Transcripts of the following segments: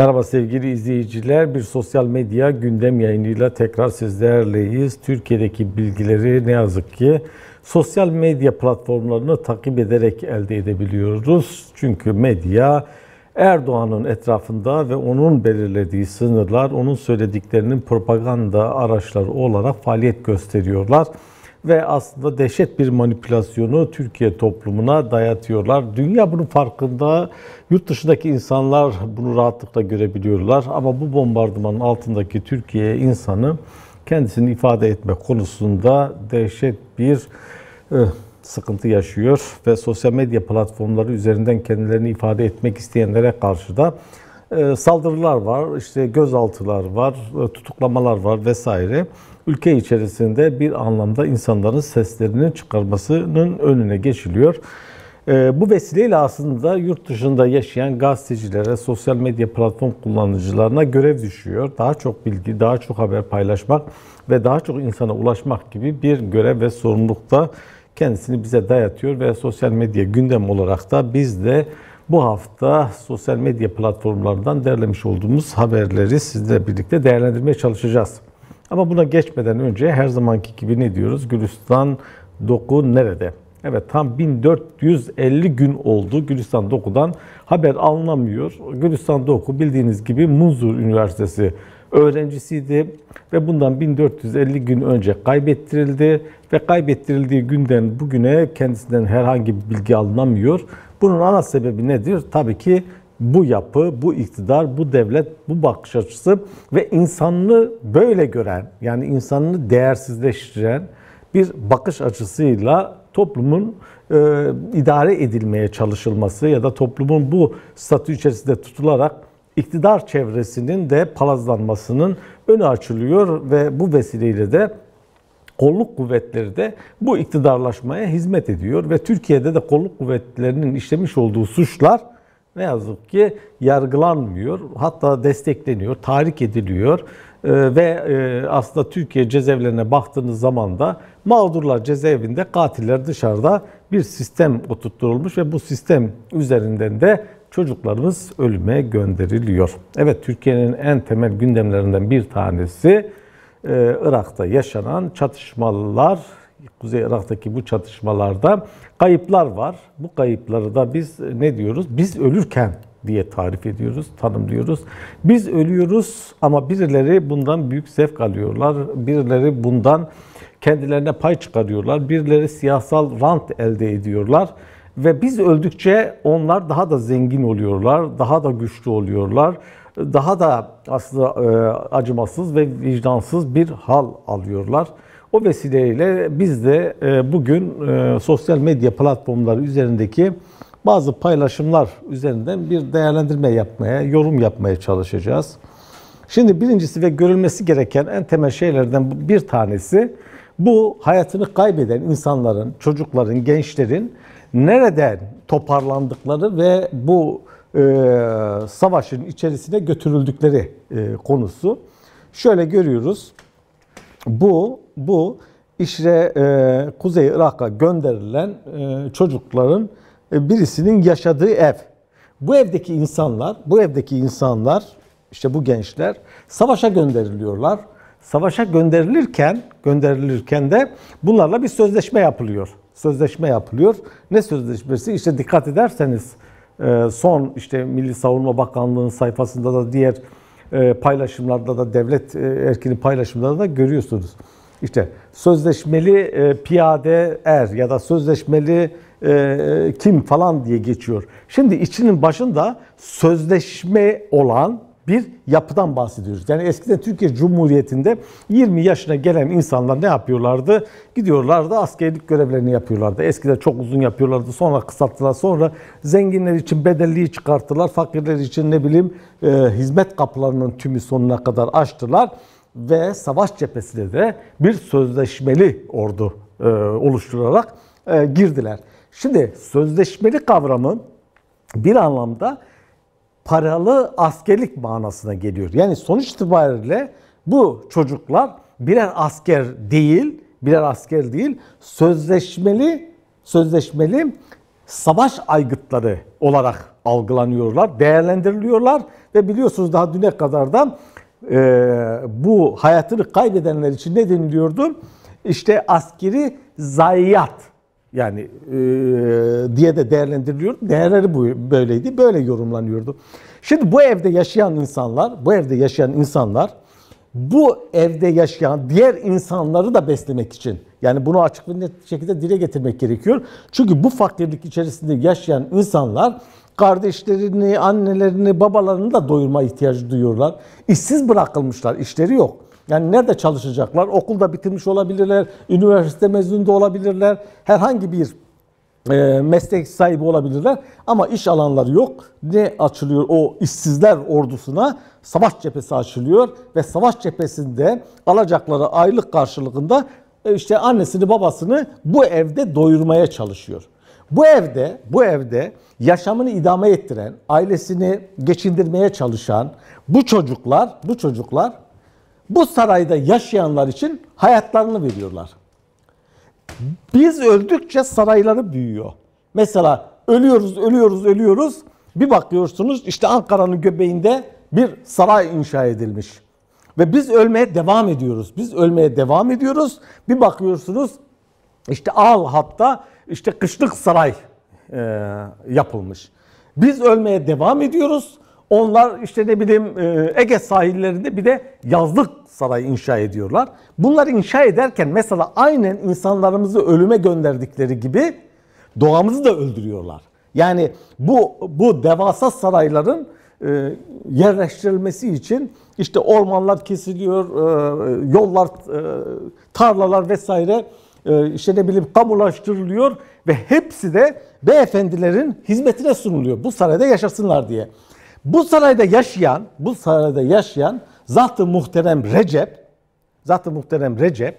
Merhaba sevgili izleyiciler. Bir sosyal medya gündem yayınıyla tekrar sizlerleyiz. Türkiye'deki bilgileri ne yazık ki sosyal medya platformlarını takip ederek elde edebiliyoruz. Çünkü medya Erdoğan'ın etrafında ve onun belirlediği sınırlar, onun söylediklerinin propaganda araçları olarak faaliyet gösteriyorlar ve aslında dehşet bir manipülasyonu Türkiye toplumuna dayatıyorlar. Dünya bunun farkında, yurt dışındaki insanlar bunu rahatlıkla görebiliyorlar ama bu bombardımanın altındaki Türkiye insanı kendisini ifade etme konusunda dehşet bir eh, sıkıntı yaşıyor ve sosyal medya platformları üzerinden kendilerini ifade etmek isteyenlere karşı da eh, saldırılar var, işte gözaltılar var, eh, tutuklamalar var vesaire ülke içerisinde bir anlamda insanların seslerini çıkarmasının önüne geçiliyor. Ee, bu vesileyle aslında yurt dışında yaşayan gazetecilere, sosyal medya platform kullanıcılarına görev düşüyor. Daha çok bilgi, daha çok haber paylaşmak ve daha çok insana ulaşmak gibi bir görev ve sorumlulukta kendisini bize dayatıyor ve sosyal medya gündem olarak da biz de bu hafta sosyal medya platformlarından derlemiş olduğumuz haberleri sizinle birlikte değerlendirmeye çalışacağız. Ama buna geçmeden önce her zamanki gibi ne diyoruz? Gülistan Doku nerede? Evet tam 1450 gün oldu Gülistan Doku'dan haber alınamıyor. Gülistan Doku bildiğiniz gibi Munzur Üniversitesi öğrencisiydi ve bundan 1450 gün önce kaybettirildi ve kaybettirildiği günden bugüne kendisinden herhangi bir bilgi alınamıyor. Bunun ana sebebi nedir? Tabii ki bu yapı, bu iktidar, bu devlet, bu bakış açısı ve insanını böyle gören, yani insanını değersizleştiren bir bakış açısıyla toplumun e, idare edilmeye çalışılması ya da toplumun bu statü içerisinde tutularak iktidar çevresinin de palazlanmasının önü açılıyor ve bu vesileyle de kolluk kuvvetleri de bu iktidarlaşmaya hizmet ediyor ve Türkiye'de de kolluk kuvvetlerinin işlemiş olduğu suçlar ne yazık ki yargılanmıyor. Hatta destekleniyor, tahrik ediliyor ee, ve e, aslında Türkiye cezaevlerine baktığınız zaman da mağdurlar cezaevinde, katiller dışarıda bir sistem oturtturulmuş ve bu sistem üzerinden de çocuklarımız ölüme gönderiliyor. Evet Türkiye'nin en temel gündemlerinden bir tanesi e, Irak'ta yaşanan çatışmalar Kuzey Irak'taki bu çatışmalarda kayıplar var. Bu kayıpları da biz e, ne diyoruz? Biz ölürken diye tarif ediyoruz, tanımlıyoruz. Biz ölüyoruz ama birileri bundan büyük zevk alıyorlar. Birileri bundan kendilerine pay çıkarıyorlar. Birileri siyasal rant elde ediyorlar. Ve biz öldükçe onlar daha da zengin oluyorlar, daha da güçlü oluyorlar. Daha da aslında e, acımasız ve vicdansız bir hal alıyorlar. O vesileyle biz de e, bugün e, sosyal medya platformları üzerindeki bazı paylaşımlar üzerinden bir değerlendirme yapmaya, yorum yapmaya çalışacağız. Şimdi birincisi ve görülmesi gereken en temel şeylerden bir tanesi bu hayatını kaybeden insanların, çocukların, gençlerin nereden toparlandıkları ve bu e, savaşın içerisine götürüldükleri e, konusu. Şöyle görüyoruz bu bu işte e, Kuzey Irak'a gönderilen e, çocukların e, birisinin yaşadığı ev. Bu evdeki insanlar, bu evdeki insanlar işte bu gençler savaşa gönderiliyorlar. Savaşa gönderilirken, gönderilirken de bunlarla bir sözleşme yapılıyor. Sözleşme yapılıyor. Ne sözleşmesi? İşte dikkat ederseniz e, son işte Milli Savunma Bakanlığı'nın sayfasında da diğer e, paylaşımlarda da devlet e, erkinin paylaşımlarda da görüyorsunuz. İşte sözleşmeli e, piyade er ya da sözleşmeli kim falan diye geçiyor. Şimdi içinin başında sözleşme olan bir yapıdan bahsediyoruz. Yani eskiden Türkiye Cumhuriyeti'nde 20 yaşına gelen insanlar ne yapıyorlardı? Gidiyorlardı askerlik görevlerini yapıyorlardı. Eskiden çok uzun yapıyorlardı. Sonra kısalttılar. Sonra zenginler için bedelliği çıkarttılar. Fakirler için ne bileyim e, hizmet kapılarının tümü sonuna kadar açtılar. Ve savaş cephesinde de bir sözleşmeli ordu e, oluşturarak e, girdiler. Şimdi sözleşmeli kavramı bir anlamda paralı askerlik manasına geliyor. Yani sonuç itibariyle bu çocuklar birer asker değil, birer asker değil, sözleşmeli sözleşmeli savaş aygıtları olarak algılanıyorlar, değerlendiriliyorlar ve biliyorsunuz daha düne kadar da e, bu hayatını kaybedenler için ne deniliyordu? İşte askeri zayiat yani e, diye de değerlendiriliyor. Değerleri bu, böyleydi. Böyle yorumlanıyordu. Şimdi bu evde yaşayan insanlar, bu evde yaşayan insanlar bu evde yaşayan diğer insanları da beslemek için yani bunu açık ve net şekilde dile getirmek gerekiyor. Çünkü bu fakirlik içerisinde yaşayan insanlar kardeşlerini, annelerini, babalarını da doyurma ihtiyacı duyuyorlar. İşsiz bırakılmışlar, işleri yok. Yani nerede çalışacaklar? Okulda bitirmiş olabilirler, üniversite mezunu olabilirler, herhangi bir e, meslek sahibi olabilirler ama iş alanları yok. Ne açılıyor o işsizler ordusuna? Savaş cephesi açılıyor ve savaş cephesinde alacakları aylık karşılığında e, işte annesini babasını bu evde doyurmaya çalışıyor. Bu evde, bu evde yaşamını idame ettiren, ailesini geçindirmeye çalışan bu çocuklar, bu çocuklar bu sarayda yaşayanlar için hayatlarını veriyorlar. Biz öldükçe sarayları büyüyor. Mesela ölüyoruz, ölüyoruz, ölüyoruz. Bir bakıyorsunuz işte Ankara'nın göbeğinde bir saray inşa edilmiş. Ve biz ölmeye devam ediyoruz. Biz ölmeye devam ediyoruz. Bir bakıyorsunuz işte Al Hatta işte kışlık saray e, yapılmış. Biz ölmeye devam ediyoruz. Onlar işte ne bileyim e, Ege sahillerinde bir de yazlık sarayı inşa ediyorlar. Bunları inşa ederken mesela aynen insanlarımızı ölüme gönderdikleri gibi doğamızı da öldürüyorlar. Yani bu bu devasa sarayların e, yerleştirilmesi için işte ormanlar kesiliyor, e, yollar, tarlalar vesaire işte ne bileyim kamulaştırılıyor ve hepsi de beyefendilerin hizmetine sunuluyor. Bu sarayda yaşasınlar diye. Bu sarayda yaşayan, bu sarayda yaşayan Zat-ı Muhterem Recep, Zat-ı Muhterem Recep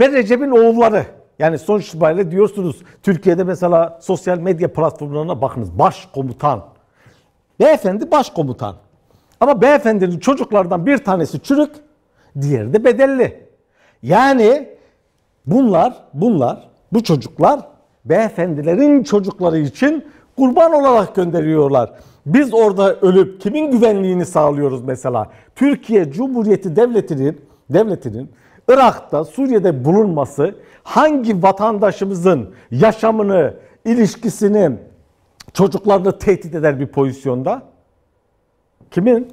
ve Recep'in oğulları. Yani sonuç itibariyle diyorsunuz Türkiye'de mesela sosyal medya platformlarına bakınız. Başkomutan. Beyefendi başkomutan. Ama beyefendinin çocuklardan bir tanesi çürük, diğeri de bedelli. Yani bunlar, bunlar, bu çocuklar beyefendilerin çocukları için kurban olarak gönderiyorlar. Biz orada ölüp kimin güvenliğini sağlıyoruz mesela? Türkiye Cumhuriyeti Devleti'nin devletinin Irak'ta, Suriye'de bulunması hangi vatandaşımızın yaşamını, ilişkisini, çocuklarını tehdit eder bir pozisyonda? Kimin?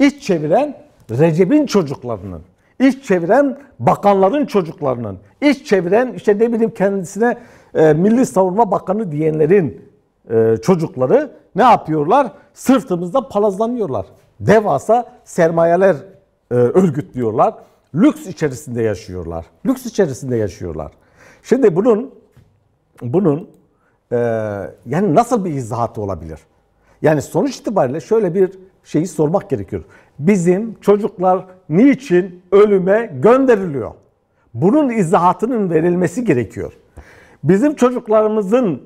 İç çeviren Recep'in çocuklarının, iç çeviren bakanların çocuklarının, iç çeviren işte ne bileyim kendisine e, Milli Savunma Bakanı diyenlerin e, çocukları ne yapıyorlar? Sırtımızda palazlanıyorlar. Devasa sermayeler e, örgütlüyorlar. Lüks içerisinde yaşıyorlar. Lüks içerisinde yaşıyorlar. Şimdi bunun bunun e, yani nasıl bir izahatı olabilir? Yani sonuç itibariyle şöyle bir şeyi sormak gerekiyor. Bizim çocuklar niçin ölüme gönderiliyor? Bunun izahatının verilmesi gerekiyor. Bizim çocuklarımızın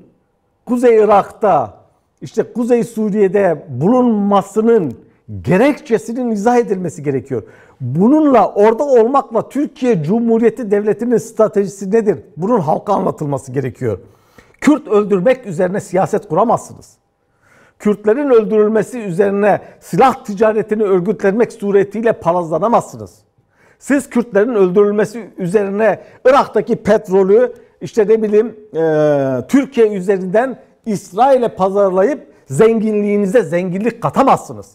Kuzey Irak'ta, işte Kuzey Suriye'de bulunmasının gerekçesinin izah edilmesi gerekiyor. Bununla orada olmakla Türkiye Cumhuriyeti Devleti'nin stratejisi nedir? Bunun halka anlatılması gerekiyor. Kürt öldürmek üzerine siyaset kuramazsınız. Kürtlerin öldürülmesi üzerine silah ticaretini örgütlenmek suretiyle palazlanamazsınız. Siz Kürtlerin öldürülmesi üzerine Irak'taki petrolü işte ne bileyim e, Türkiye üzerinden İsrail'e pazarlayıp zenginliğinize zenginlik katamazsınız.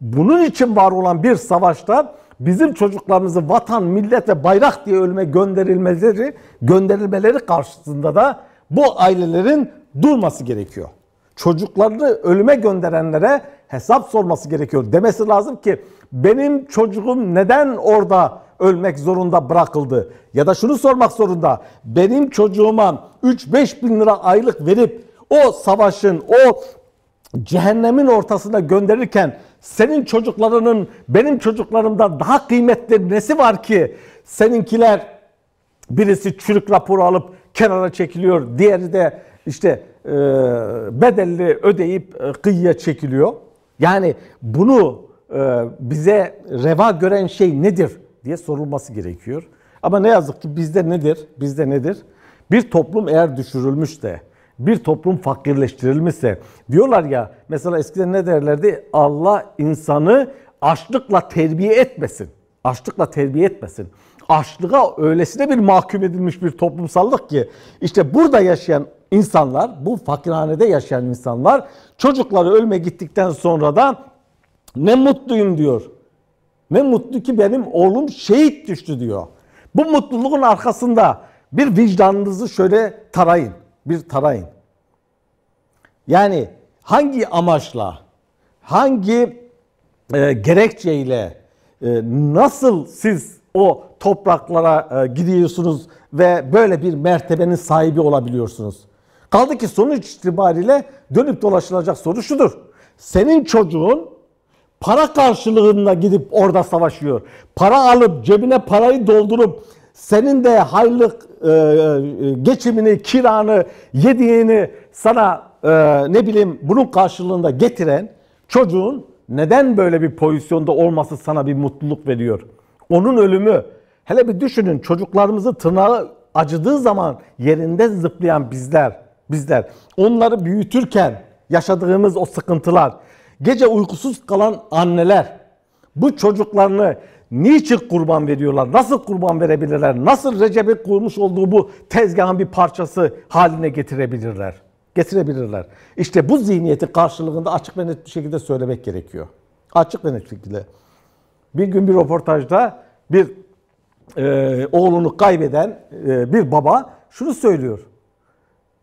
Bunun için var olan bir savaşta bizim çocuklarımızı vatan, millet ve bayrak diye ölüme gönderilmeleri, gönderilmeleri karşısında da bu ailelerin durması gerekiyor çocuklarını ölüme gönderenlere hesap sorması gerekiyor. Demesi lazım ki benim çocuğum neden orada ölmek zorunda bırakıldı? Ya da şunu sormak zorunda. Benim çocuğuma 3-5 bin lira aylık verip o savaşın, o cehennemin ortasına gönderirken senin çocuklarının benim çocuklarımda daha kıymetli nesi var ki seninkiler birisi çürük raporu alıp kenara çekiliyor. Diğeri de işte e, bedelli ödeyip e, kıyıya çekiliyor. Yani bunu e, bize reva gören şey nedir diye sorulması gerekiyor. Ama ne yazık ki bizde nedir? Bizde nedir? Bir toplum eğer düşürülmüş de, bir toplum fakirleştirilmişse, diyorlar ya mesela eskiden ne derlerdi? Allah insanı açlıkla terbiye etmesin. Açlıkla terbiye etmesin. Açlığa öylesine bir mahkum edilmiş bir toplumsallık ki işte burada yaşayan insanlar, bu fakirhanede yaşayan insanlar çocukları ölme gittikten sonra da ne mutluyum diyor. Ne mutlu ki benim oğlum şehit düştü diyor. Bu mutluluğun arkasında bir vicdanınızı şöyle tarayın. Bir tarayın. Yani hangi amaçla, hangi e, gerekçeyle, e, nasıl siz o topraklara e, gidiyorsunuz ve böyle bir mertebenin sahibi olabiliyorsunuz? Kaldı ki sonuç itibariyle dönüp dolaşılacak soru şudur. Senin çocuğun para karşılığında gidip orada savaşıyor. Para alıp cebine parayı doldurup senin de hayırlık e, e, geçimini, kiranı, yediğini sana e, ne bileyim bunun karşılığında getiren çocuğun neden böyle bir pozisyonda olması sana bir mutluluk veriyor? Onun ölümü. Hele bir düşünün çocuklarımızı tırnağı acıdığı zaman yerinde zıplayan bizler bizler. Onları büyütürken yaşadığımız o sıkıntılar, gece uykusuz kalan anneler bu çocuklarını niçin kurban veriyorlar? Nasıl kurban verebilirler? Nasıl Recep'in kurmuş olduğu bu tezgahın bir parçası haline getirebilirler? Getirebilirler. İşte bu zihniyetin karşılığında açık ve net bir şekilde söylemek gerekiyor. Açık ve net şekilde. Bir gün bir röportajda bir e, oğlunu kaybeden e, bir baba şunu söylüyor.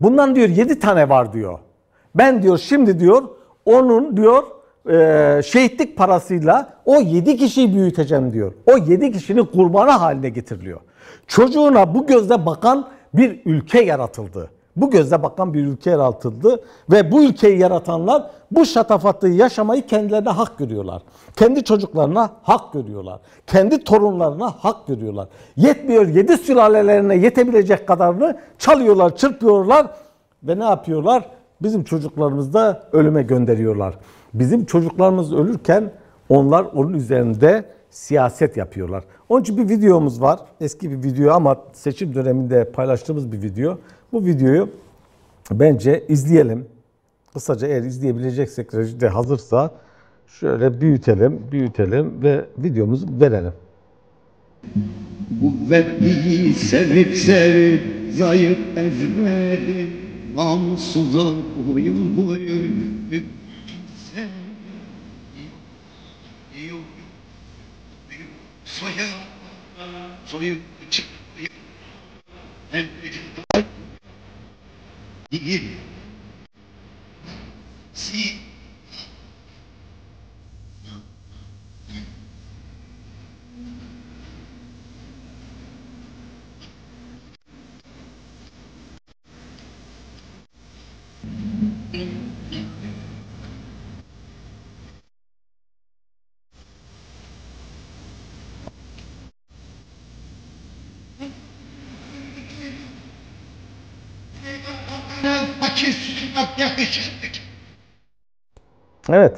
Bundan diyor yedi tane var diyor. Ben diyor şimdi diyor onun diyor e, şehitlik parasıyla o yedi kişiyi büyüteceğim diyor. O yedi kişinin kurbanı haline getiriliyor. Çocuğuna bu gözle bakan bir ülke yaratıldı. Bu gözle bakan bir ülke yaratıldı ve bu ülkeyi yaratanlar bu şatafatı yaşamayı kendilerine hak görüyorlar. Kendi çocuklarına hak görüyorlar. Kendi torunlarına hak görüyorlar. Yetmiyor yedi sülalelerine yetebilecek kadarını çalıyorlar, çırpıyorlar ve ne yapıyorlar? Bizim çocuklarımızı da ölüme gönderiyorlar. Bizim çocuklarımız ölürken onlar onun üzerinde siyaset yapıyorlar. Onun için bir videomuz var. Eski bir video ama seçim döneminde paylaştığımız bir video. Bu videoyu bence izleyelim. Kısaca eğer izleyebileceksek rejide hazırsa şöyle büyütelim, büyütelim ve videomuzu verelim. Kuvvetliyi sevip sevip zayıf ezmedim Namusuza boyun boyun Soyun, soyun, çık, de ir. Se Evet.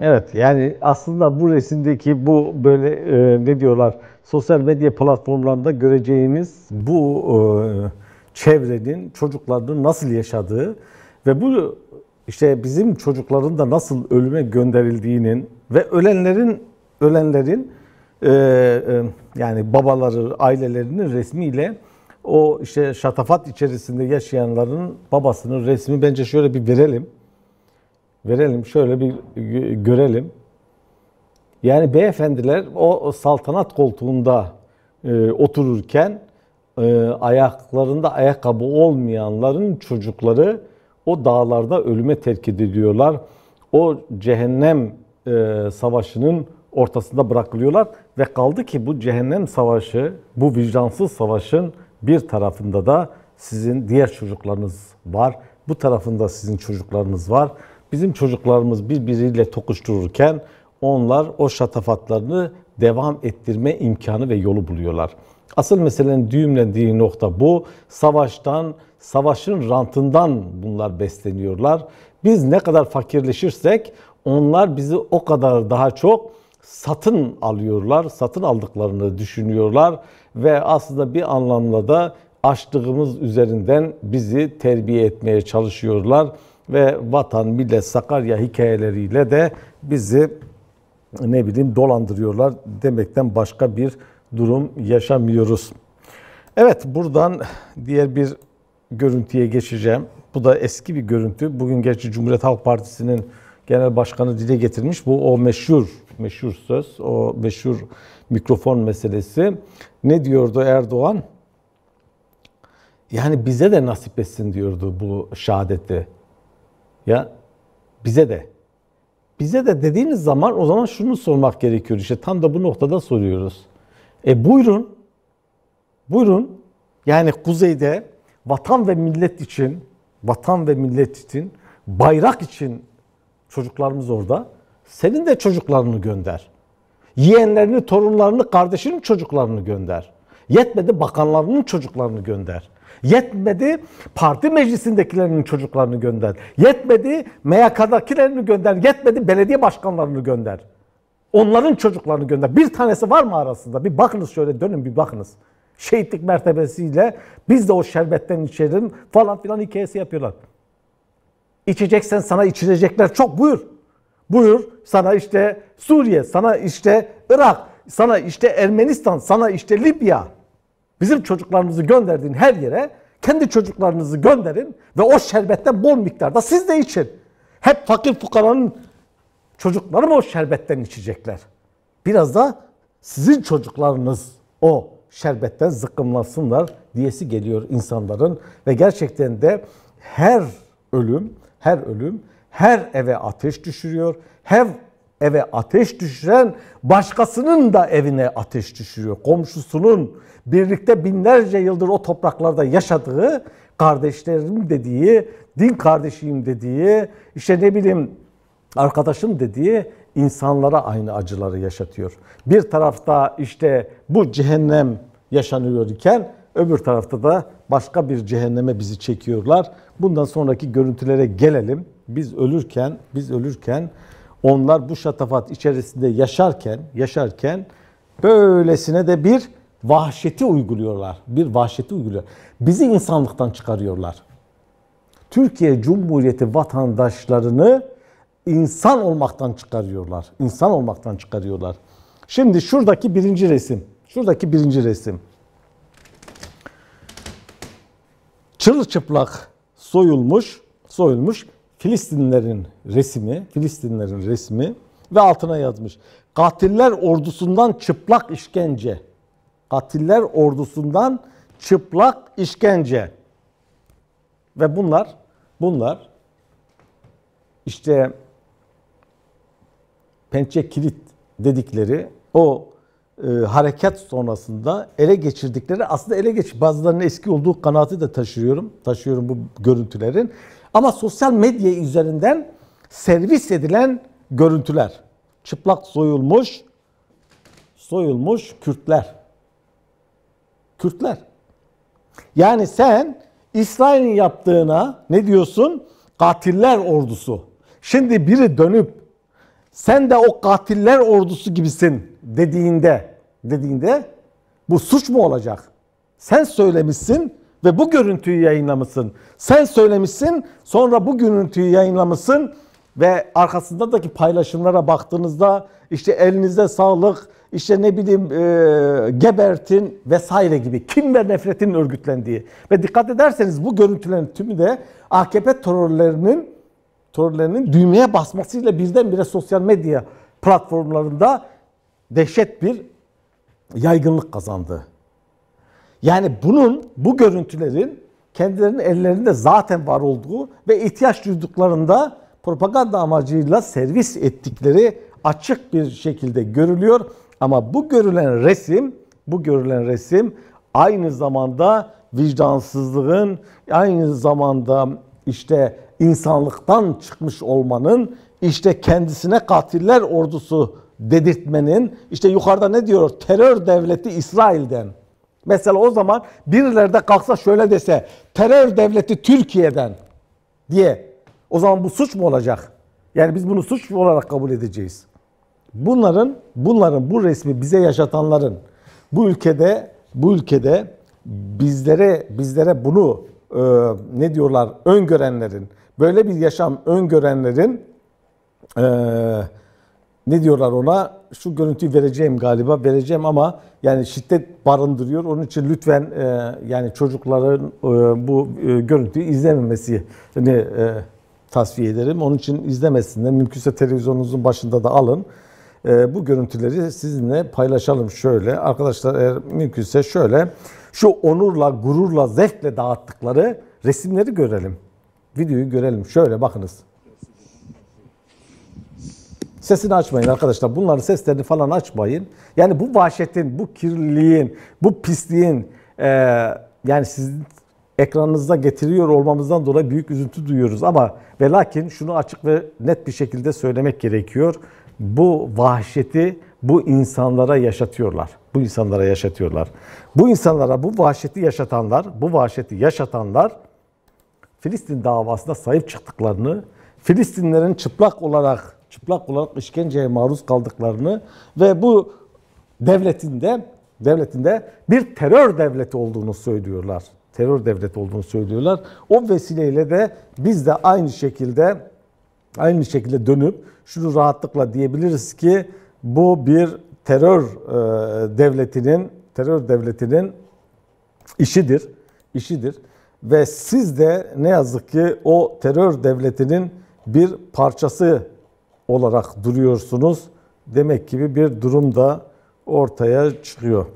Evet yani aslında bu resimdeki bu böyle e, ne diyorlar sosyal medya platformlarında göreceğimiz bu e, çevrenin çocuklarını nasıl yaşadığı ve bu işte bizim çocukların da nasıl ölüme gönderildiğinin ve ölenlerin ölenlerin e, e, yani babaları ailelerinin resmiyle o işte şatafat içerisinde yaşayanların babasının resmi bence şöyle bir verelim. Verelim şöyle bir görelim. Yani beyefendiler o, o saltanat koltuğunda e, otururken e, ayaklarında ayakkabı olmayanların çocukları o dağlarda ölüme terk ediliyorlar. O cehennem e, savaşının ortasında bırakılıyorlar ve kaldı ki bu cehennem savaşı, bu vicdansız savaşın bir tarafında da sizin diğer çocuklarınız var. Bu tarafında sizin çocuklarınız var. Bizim çocuklarımız birbiriyle tokuştururken onlar o şatafatlarını devam ettirme imkanı ve yolu buluyorlar. Asıl meselenin düğümlendiği nokta bu. Savaştan, savaşın rantından bunlar besleniyorlar. Biz ne kadar fakirleşirsek onlar bizi o kadar daha çok satın alıyorlar, satın aldıklarını düşünüyorlar ve aslında bir anlamda da açtığımız üzerinden bizi terbiye etmeye çalışıyorlar ve vatan, millet, Sakarya hikayeleriyle de bizi ne bileyim dolandırıyorlar demekten başka bir durum yaşamıyoruz. Evet buradan diğer bir görüntüye geçeceğim. Bu da eski bir görüntü. Bugün gerçi Cumhuriyet Halk Partisi'nin Genel Başkanı dile getirmiş. Bu o meşhur, meşhur söz, o meşhur mikrofon meselesi. Ne diyordu Erdoğan? Yani bize de nasip etsin diyordu bu şehadeti. Ya bize de. Bize de dediğiniz zaman o zaman şunu sormak gerekiyor işte tam da bu noktada soruyoruz. E buyurun, buyurun yani kuzeyde vatan ve millet için, vatan ve millet için, bayrak için Çocuklarımız orada. Senin de çocuklarını gönder. Yeğenlerini, torunlarını, kardeşinin çocuklarını gönder. Yetmedi bakanlarının çocuklarını gönder. Yetmedi parti meclisindekilerinin çocuklarını gönder. Yetmedi MYK'dakilerini gönder. Yetmedi belediye başkanlarını gönder. Onların çocuklarını gönder. Bir tanesi var mı arasında? Bir bakınız şöyle dönün bir bakınız. Şehitlik mertebesiyle biz de o şerbetten içerim falan filan hikayesi yapıyorlar. İçeceksen sana içilecekler çok buyur. Buyur sana işte Suriye, sana işte Irak, sana işte Ermenistan, sana işte Libya. Bizim çocuklarımızı gönderdiğin her yere kendi çocuklarınızı gönderin ve o şerbetten bol miktarda siz de için. Hep fakir fukaranın çocukları mı o şerbetten içecekler? Biraz da sizin çocuklarınız o şerbetten zıkkımlansınlar diyesi geliyor insanların ve gerçekten de her ölüm her ölüm her eve ateş düşürüyor. Her eve ateş düşüren başkasının da evine ateş düşürüyor. Komşusunun birlikte binlerce yıldır o topraklarda yaşadığı kardeşlerim dediği, din kardeşiyim dediği, işte ne bileyim arkadaşım dediği insanlara aynı acıları yaşatıyor. Bir tarafta işte bu cehennem yaşanıyor iken Öbür tarafta da başka bir cehenneme bizi çekiyorlar. Bundan sonraki görüntülere gelelim. Biz ölürken, biz ölürken onlar bu şatafat içerisinde yaşarken, yaşarken böylesine de bir vahşeti uyguluyorlar. Bir vahşeti uyguluyor. Bizi insanlıktan çıkarıyorlar. Türkiye Cumhuriyeti vatandaşlarını insan olmaktan çıkarıyorlar. İnsan olmaktan çıkarıyorlar. Şimdi şuradaki birinci resim. Şuradaki birinci resim. çırılçıplak soyulmuş, soyulmuş Filistinlerin resmi, Filistinlerin resmi ve altına yazmış. Katiller ordusundan çıplak işkence. Katiller ordusundan çıplak işkence. Ve bunlar bunlar işte pençe kilit dedikleri o e, harekat sonrasında ele geçirdikleri aslında ele geç bazılarının eski olduğu kanaati de taşıyorum. Taşıyorum bu görüntülerin. Ama sosyal medya üzerinden servis edilen görüntüler. Çıplak soyulmuş soyulmuş Kürtler. Kürtler. Yani sen İsrail'in yaptığına ne diyorsun? Katiller ordusu. Şimdi biri dönüp sen de o katiller ordusu gibisin dediğinde dediğinde bu suç mu olacak? Sen söylemişsin ve bu görüntüyü yayınlamışsın. Sen söylemişsin sonra bu görüntüyü yayınlamışsın ve arkasındaki paylaşımlara baktığınızda işte elinize sağlık, işte ne bileyim e, gebertin vesaire gibi kim ve nefretin örgütlendiği. Ve dikkat ederseniz bu görüntülerin tümü de AKP terörlerinin aktörlerinin düğmeye basmasıyla birdenbire sosyal medya platformlarında dehşet bir yaygınlık kazandı. Yani bunun, bu görüntülerin kendilerinin ellerinde zaten var olduğu ve ihtiyaç duyduklarında propaganda amacıyla servis ettikleri açık bir şekilde görülüyor. Ama bu görülen resim, bu görülen resim aynı zamanda vicdansızlığın, aynı zamanda işte insanlıktan çıkmış olmanın işte kendisine katiller ordusu dedirtmenin işte yukarıda ne diyor terör devleti İsrail'den. Mesela o zaman birileri de kalksa şöyle dese terör devleti Türkiye'den diye o zaman bu suç mu olacak? Yani biz bunu suç olarak kabul edeceğiz. Bunların bunların bu resmi bize yaşatanların bu ülkede bu ülkede bizlere bizlere bunu e, ne diyorlar öngörenlerin Böyle bir yaşam öngörenlerin e, ne diyorlar ona? Şu görüntüyü vereceğim galiba. Vereceğim ama yani şiddet barındırıyor. Onun için lütfen e, yani çocukların e, bu e, görüntüyü izlememesi ne e, tasfiye ederim. Onun için izlemesinler. Mümkünse televizyonunuzun başında da alın. E, bu görüntüleri sizinle paylaşalım şöyle. Arkadaşlar eğer mümkünse şöyle şu onurla, gururla, zevkle dağıttıkları resimleri görelim. Videoyu görelim. Şöyle bakınız. Sesini açmayın arkadaşlar. Bunların seslerini falan açmayın. Yani bu vahşetin, bu kirliliğin, bu pisliğin e, yani sizin ekranınızda getiriyor olmamızdan dolayı büyük üzüntü duyuyoruz. Ama ve lakin şunu açık ve net bir şekilde söylemek gerekiyor. Bu vahşeti bu insanlara yaşatıyorlar. Bu insanlara yaşatıyorlar. Bu insanlara bu vahşeti yaşatanlar, bu vahşeti yaşatanlar Filistin davasına sahip çıktıklarını, Filistinlerin çıplak olarak çıplak olarak işkenceye maruz kaldıklarını ve bu devletinde devletinde bir terör devleti olduğunu söylüyorlar. Terör devleti olduğunu söylüyorlar. O vesileyle de biz de aynı şekilde aynı şekilde dönüp şunu rahatlıkla diyebiliriz ki bu bir terör e, devletinin terör devletinin işidir. işidir ve siz de ne yazık ki o terör devletinin bir parçası olarak duruyorsunuz demek gibi bir durum da ortaya çıkıyor.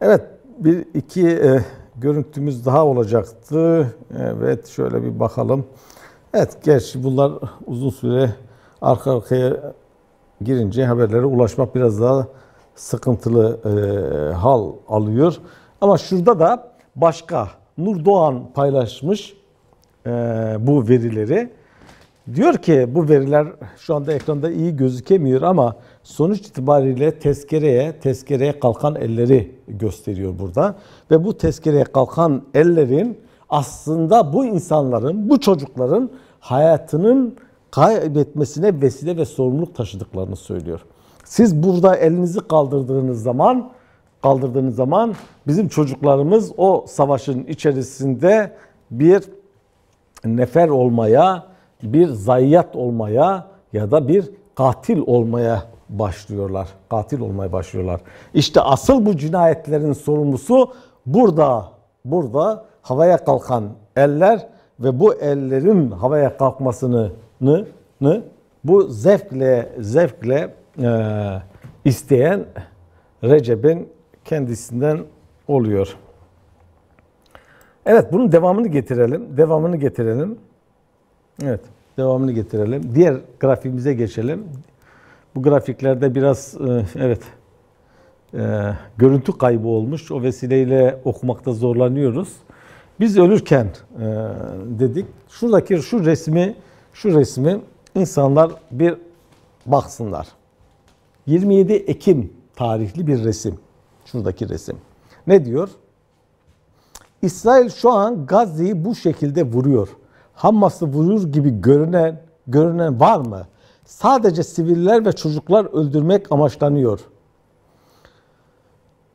Evet bir iki e, görüntümüz daha olacaktı. Evet şöyle bir bakalım. Evet gerçi bunlar uzun süre arka arkaya girince haberlere ulaşmak biraz daha sıkıntılı e, hal alıyor. Ama şurada da başka Nur Doğan paylaşmış e, bu verileri. Diyor ki bu veriler şu anda ekranda iyi gözükemiyor ama sonuç itibariyle tezkereye, tezkereye kalkan elleri gösteriyor burada. Ve bu tezkereye kalkan ellerin aslında bu insanların, bu çocukların hayatının kaybetmesine vesile ve sorumluluk taşıdıklarını söylüyor. Siz burada elinizi kaldırdığınız zaman kaldırdığınız zaman bizim çocuklarımız o savaşın içerisinde bir nefer olmaya, bir zayiat olmaya ya da bir katil olmaya başlıyorlar. Katil olmaya başlıyorlar. İşte asıl bu cinayetlerin sorumlusu burada, burada havaya kalkan eller ve bu ellerin havaya kalkmasını nı, nı, bu zevkle zevkle e, isteyen Recep'in kendisinden oluyor. Evet bunun devamını getirelim. Devamını getirelim. Evet devamını getirelim. Diğer grafiğimize geçelim. Bu grafiklerde biraz e, evet e, görüntü kaybı olmuş. O vesileyle okumakta zorlanıyoruz. Biz ölürken e, dedik. Şuradaki şu resmi şu resmi insanlar bir baksınlar. 27 Ekim tarihli bir resim. Şuradaki resim. Ne diyor? İsrail şu an Gazze'yi bu şekilde vuruyor. Hamas'ı vurur gibi görünen görünen var mı? Sadece siviller ve çocuklar öldürmek amaçlanıyor.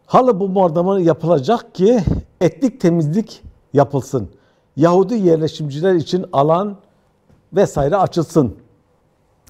Halı bombardımanı yapılacak ki etnik temizlik yapılsın. Yahudi yerleşimciler için alan vesaire açılsın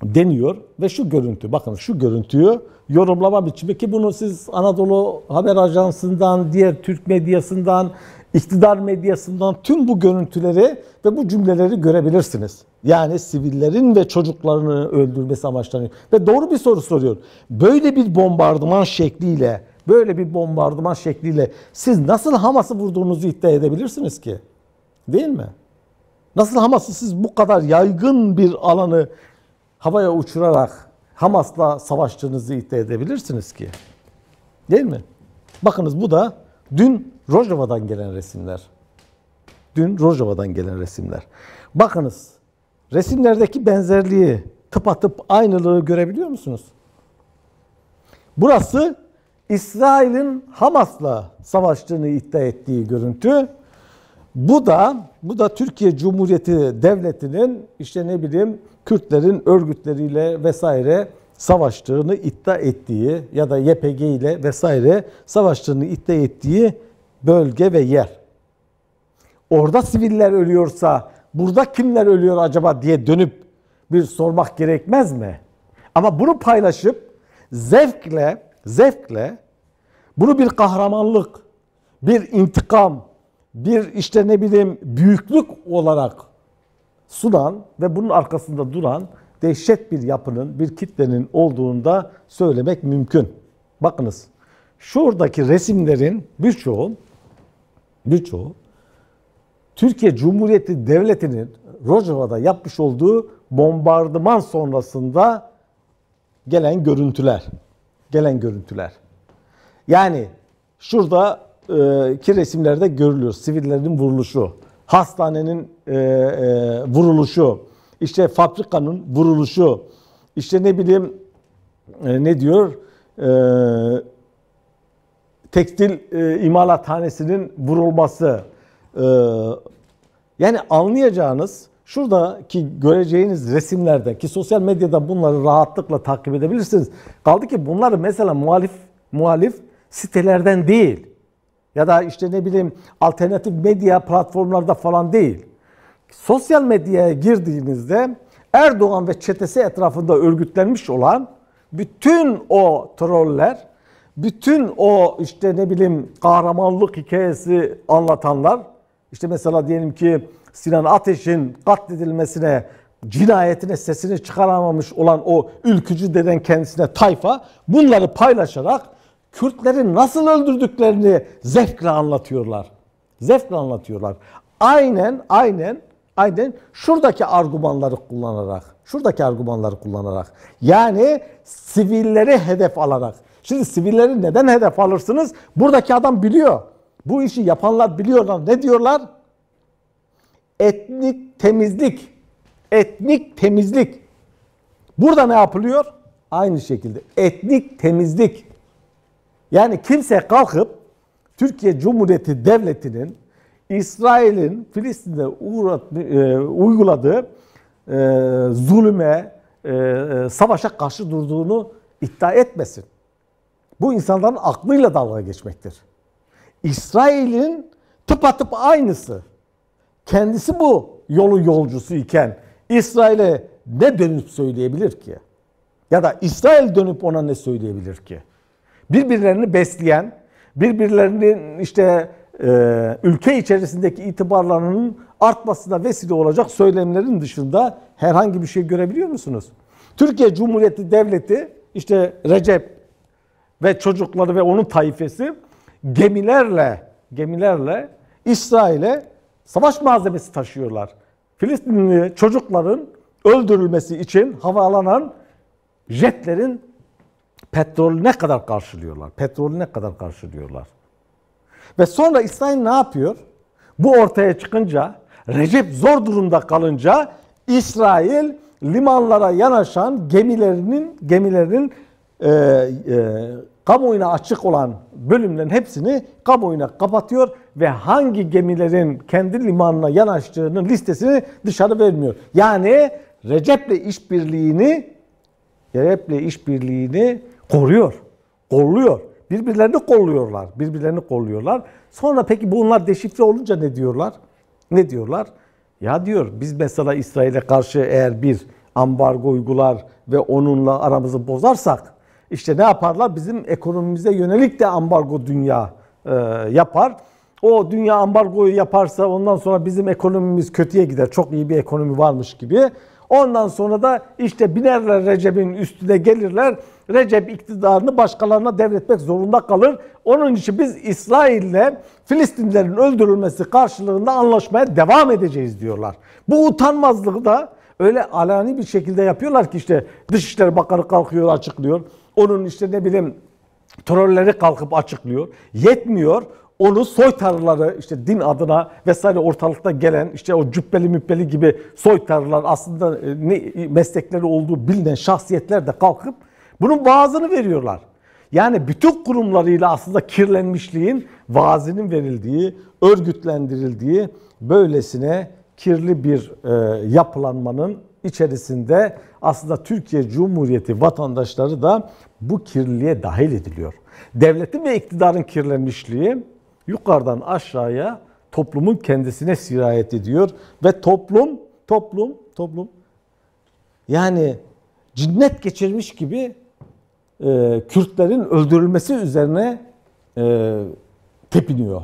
deniyor ve şu görüntü bakın şu görüntüyü yorumlama biçimi ki bunu siz Anadolu Haber Ajansı'ndan, diğer Türk medyasından, iktidar medyasından tüm bu görüntüleri ve bu cümleleri görebilirsiniz. Yani sivillerin ve çocuklarını öldürmesi amaçlanıyor. Ve doğru bir soru soruyor. Böyle bir bombardıman şekliyle, böyle bir bombardıman şekliyle siz nasıl Hamas'ı vurduğunuzu iddia edebilirsiniz ki? Değil mi? Nasıl Hamas'ı siz bu kadar yaygın bir alanı havaya uçurarak Hamas'la savaştığınızı iddia edebilirsiniz ki. Değil mi? Bakınız bu da dün Rojava'dan gelen resimler. Dün Rojava'dan gelen resimler. Bakınız resimlerdeki benzerliği tıpatıp aynılığı görebiliyor musunuz? Burası İsrail'in Hamas'la savaştığını iddia ettiği görüntü. Bu da bu da Türkiye Cumhuriyeti Devleti'nin işte ne bileyim Kürtlerin örgütleriyle vesaire savaştığını iddia ettiği ya da YPG ile vesaire savaştığını iddia ettiği bölge ve yer. Orada siviller ölüyorsa burada kimler ölüyor acaba diye dönüp bir sormak gerekmez mi? Ama bunu paylaşıp zevkle zevkle bunu bir kahramanlık, bir intikam, bir işte ne bileyim büyüklük olarak sunan ve bunun arkasında duran dehşet bir yapının, bir kitlenin olduğunda söylemek mümkün. Bakınız, şuradaki resimlerin birçoğu, birçoğu Türkiye Cumhuriyeti Devleti'nin Rojava'da yapmış olduğu bombardıman sonrasında gelen görüntüler. Gelen görüntüler. Yani şurada e, ki resimlerde görülüyor. Sivillerin vuruluşu, hastanenin e, e, vuruluşu, işte fabrikanın vuruluşu, işte ne bileyim ne diyor tekstil e, imalathanesinin vurulması. yani anlayacağınız şuradaki göreceğiniz resimlerde ki sosyal medyada bunları rahatlıkla takip edebilirsiniz. Kaldı ki bunları mesela muhalif muhalif sitelerden değil ya da işte ne bileyim alternatif medya platformlarda falan değil. Sosyal medyaya girdiğinizde Erdoğan ve çetesi etrafında örgütlenmiş olan bütün o troller, bütün o işte ne bileyim kahramanlık hikayesi anlatanlar, işte mesela diyelim ki Sinan Ateş'in katledilmesine, cinayetine sesini çıkaramamış olan o ülkücü deden kendisine tayfa bunları paylaşarak Kürtleri nasıl öldürdüklerini zevkle anlatıyorlar. Zevkle anlatıyorlar. Aynen, aynen, aynen şuradaki argümanları kullanarak, şuradaki argümanları kullanarak. Yani sivilleri hedef alarak. Şimdi sivilleri neden hedef alırsınız? Buradaki adam biliyor. Bu işi yapanlar biliyorlar. Ne diyorlar? Etnik temizlik. Etnik temizlik. Burada ne yapılıyor? Aynı şekilde etnik temizlik. Yani kimse kalkıp Türkiye Cumhuriyeti Devleti'nin İsrail'in Filistin'de uğrat, e, uyguladığı e, zulüme, e, e, savaşa karşı durduğunu iddia etmesin. Bu insanların aklıyla dalga geçmektir. İsrail'in tıpatıp aynısı. Kendisi bu yolun yolcusu iken İsrail'e ne dönüp söyleyebilir ki? Ya da İsrail dönüp ona ne söyleyebilir ki? birbirlerini besleyen, birbirlerinin işte e, ülke içerisindeki itibarlarının artmasına vesile olacak söylemlerin dışında herhangi bir şey görebiliyor musunuz? Türkiye Cumhuriyeti Devleti işte Recep ve çocukları ve onun tayfesi gemilerle gemilerle İsrail'e savaş malzemesi taşıyorlar. Filistinli çocukların öldürülmesi için havalanan jetlerin petrolü ne kadar karşılıyorlar? Petrolü ne kadar karşılıyorlar? Ve sonra İsrail ne yapıyor? Bu ortaya çıkınca, Recep zor durumda kalınca İsrail limanlara yanaşan gemilerinin gemilerin e, e, kamuoyuna açık olan bölümlerin hepsini kamuoyuna kapatıyor ve hangi gemilerin kendi limanına yanaştığının listesini dışarı vermiyor. Yani Recep'le işbirliğini Recep'le işbirliğini koruyor, kolluyor. Birbirlerini kolluyorlar, birbirlerini kolluyorlar. Sonra peki bunlar deşifre olunca ne diyorlar? Ne diyorlar? Ya diyor biz mesela İsrail'e karşı eğer bir ambargo uygular ve onunla aramızı bozarsak işte ne yaparlar? Bizim ekonomimize yönelik de ambargo dünya e, yapar. O dünya ambargoyu yaparsa ondan sonra bizim ekonomimiz kötüye gider. Çok iyi bir ekonomi varmış gibi. Ondan sonra da işte binerler Recep'in üstüne gelirler. Recep iktidarını başkalarına devretmek zorunda kalır. Onun için biz İsrail'le Filistinlerin öldürülmesi karşılığında anlaşmaya devam edeceğiz diyorlar. Bu utanmazlığı da öyle alani bir şekilde yapıyorlar ki işte Dışişleri Bakanı kalkıyor açıklıyor. Onun işte ne bileyim trolleri kalkıp açıklıyor. Yetmiyor onu soytarıları işte din adına vesaire ortalıkta gelen işte o cübbeli mübbeli gibi soytarılar aslında e, ne meslekleri olduğu bilinen şahsiyetler de kalkıp bunun vaazını veriyorlar. Yani bütün kurumlarıyla aslında kirlenmişliğin vaazinin verildiği, örgütlendirildiği böylesine kirli bir e, yapılanmanın içerisinde aslında Türkiye Cumhuriyeti vatandaşları da bu kirliliğe dahil ediliyor. Devletin ve iktidarın kirlenmişliği yukarıdan aşağıya toplumun kendisine sirayet ediyor ve toplum toplum toplum yani cinnet geçirmiş gibi e, Kürtlerin öldürülmesi üzerine e, tepiniyor.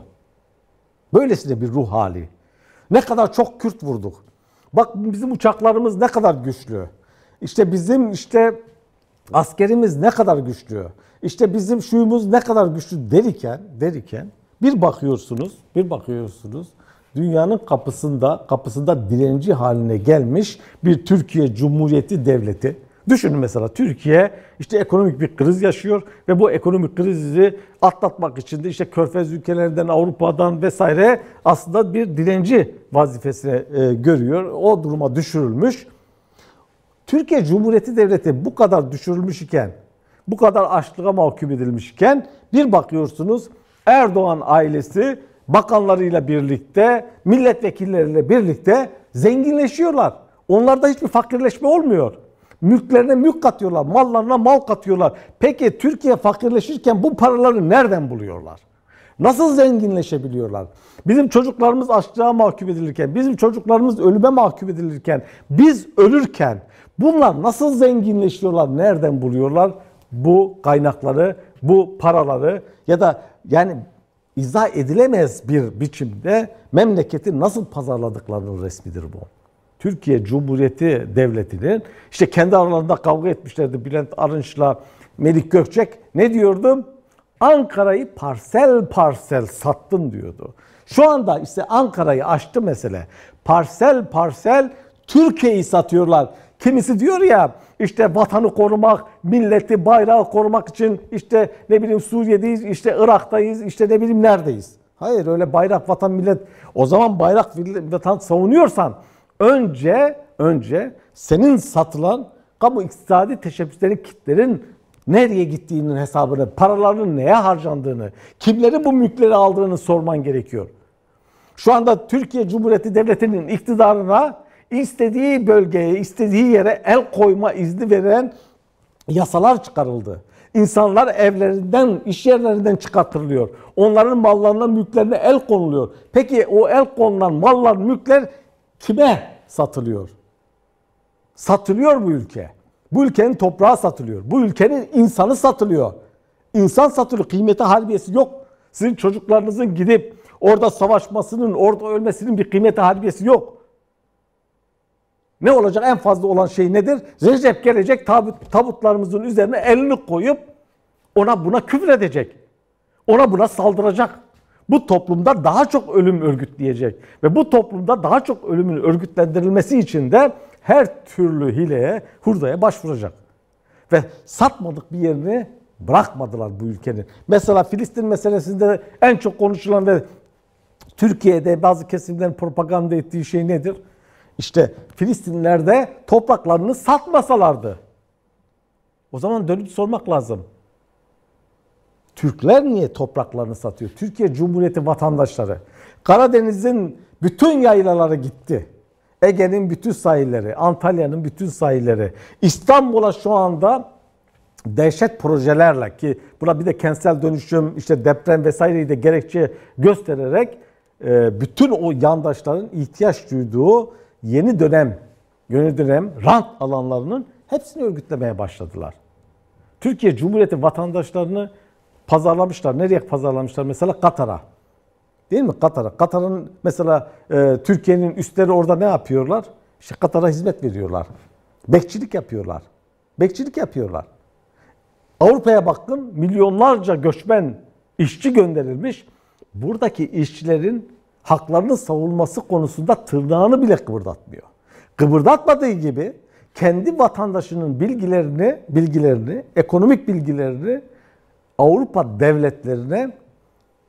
Böylesine bir ruh hali. Ne kadar çok Kürt vurduk. Bak bizim uçaklarımız ne kadar güçlü. İşte bizim işte askerimiz ne kadar güçlü. İşte bizim şuyumuz ne kadar güçlü deriken, deriken bir bakıyorsunuz, bir bakıyorsunuz dünyanın kapısında kapısında direnci haline gelmiş bir Türkiye Cumhuriyeti devleti. Düşünün mesela Türkiye işte ekonomik bir kriz yaşıyor ve bu ekonomik krizi atlatmak için de işte Körfez ülkelerinden, Avrupa'dan vesaire aslında bir dilenci vazifesine e, görüyor. O duruma düşürülmüş. Türkiye Cumhuriyeti Devleti bu kadar düşürülmüş iken, bu kadar açlığa mahkum edilmişken bir bakıyorsunuz Erdoğan ailesi bakanlarıyla birlikte, milletvekilleriyle birlikte zenginleşiyorlar. Onlarda hiçbir fakirleşme olmuyor. Mülklerine mülk katıyorlar, mallarına mal katıyorlar. Peki Türkiye fakirleşirken bu paraları nereden buluyorlar? Nasıl zenginleşebiliyorlar? Bizim çocuklarımız açlığa mahkum edilirken, bizim çocuklarımız ölüme mahkum edilirken, biz ölürken bunlar nasıl zenginleşiyorlar? Nereden buluyorlar bu kaynakları, bu paraları ya da yani izah edilemez bir biçimde memleketi nasıl pazarladıklarının resmidir bu. Türkiye Cumhuriyeti Devleti'nin işte kendi aralarında kavga etmişlerdi Bülent Arınç'la Melik Gökçek. Ne diyordum? Ankara'yı parsel parsel sattın diyordu. Şu anda işte Ankara'yı açtı mesele. Parsel parsel Türkiye'yi satıyorlar. Kimisi diyor ya işte vatanı korumak, milleti, bayrağı korumak için işte ne bileyim Suriye'deyiz, işte Irak'tayız, işte ne bileyim neredeyiz. Hayır öyle bayrak, vatan, millet. O zaman bayrak, vatan savunuyorsan önce önce senin satılan kamu iktisadi teşebbüslerin, kitlerin nereye gittiğinin hesabını, paralarının neye harcandığını, kimlerin bu mülkleri aldığını sorman gerekiyor. Şu anda Türkiye Cumhuriyeti Devleti'nin iktidarına istediği bölgeye, istediği yere el koyma izni veren yasalar çıkarıldı. İnsanlar evlerinden, iş yerlerinden çıkartılıyor. Onların mallarına, mülklerine el konuluyor. Peki o el konulan mallar, mülkler kime satılıyor? Satılıyor bu ülke. Bu ülkenin toprağı satılıyor. Bu ülkenin insanı satılıyor. İnsan satılıyor. Kıymeti harbiyesi yok. Sizin çocuklarınızın gidip orada savaşmasının, orada ölmesinin bir kıymeti harbiyesi yok. Ne olacak? En fazla olan şey nedir? Recep gelecek tabut, tabutlarımızın üzerine elini koyup ona buna küfür edecek. Ona buna saldıracak. Bu toplumda daha çok ölüm örgütleyecek. Ve bu toplumda daha çok ölümün örgütlendirilmesi için de her türlü hileye, hurdaya başvuracak. Ve satmadık bir yerini bırakmadılar bu ülkenin. Mesela Filistin meselesinde en çok konuşulan ve Türkiye'de bazı kesimlerin propaganda ettiği şey nedir? İşte Filistinlerde topraklarını satmasalardı. O zaman dönüp sormak lazım. Türkler niye topraklarını satıyor? Türkiye Cumhuriyeti vatandaşları. Karadeniz'in bütün yaylaları gitti. Ege'nin bütün sahilleri, Antalya'nın bütün sahilleri. İstanbul'a şu anda dehşet projelerle ki buna bir de kentsel dönüşüm, işte deprem vesaireyi de gerekçe göstererek e, bütün o yandaşların ihtiyaç duyduğu yeni dönem, yeni dönem rant alanlarının hepsini örgütlemeye başladılar. Türkiye Cumhuriyeti vatandaşlarını pazarlamışlar. Nereye pazarlamışlar? Mesela Katar'a. Değil mi? Katar'a. Katar'ın mesela e, Türkiye'nin üstleri orada ne yapıyorlar? İşte Katar'a hizmet veriyorlar. Bekçilik yapıyorlar. Bekçilik yapıyorlar. Avrupa'ya baktım, milyonlarca göçmen işçi gönderilmiş. Buradaki işçilerin haklarının savunması konusunda tırnağını bile kıpırdatmıyor. Kıpırdatmadığı gibi kendi vatandaşının bilgilerini, bilgilerini, ekonomik bilgilerini Avrupa devletlerine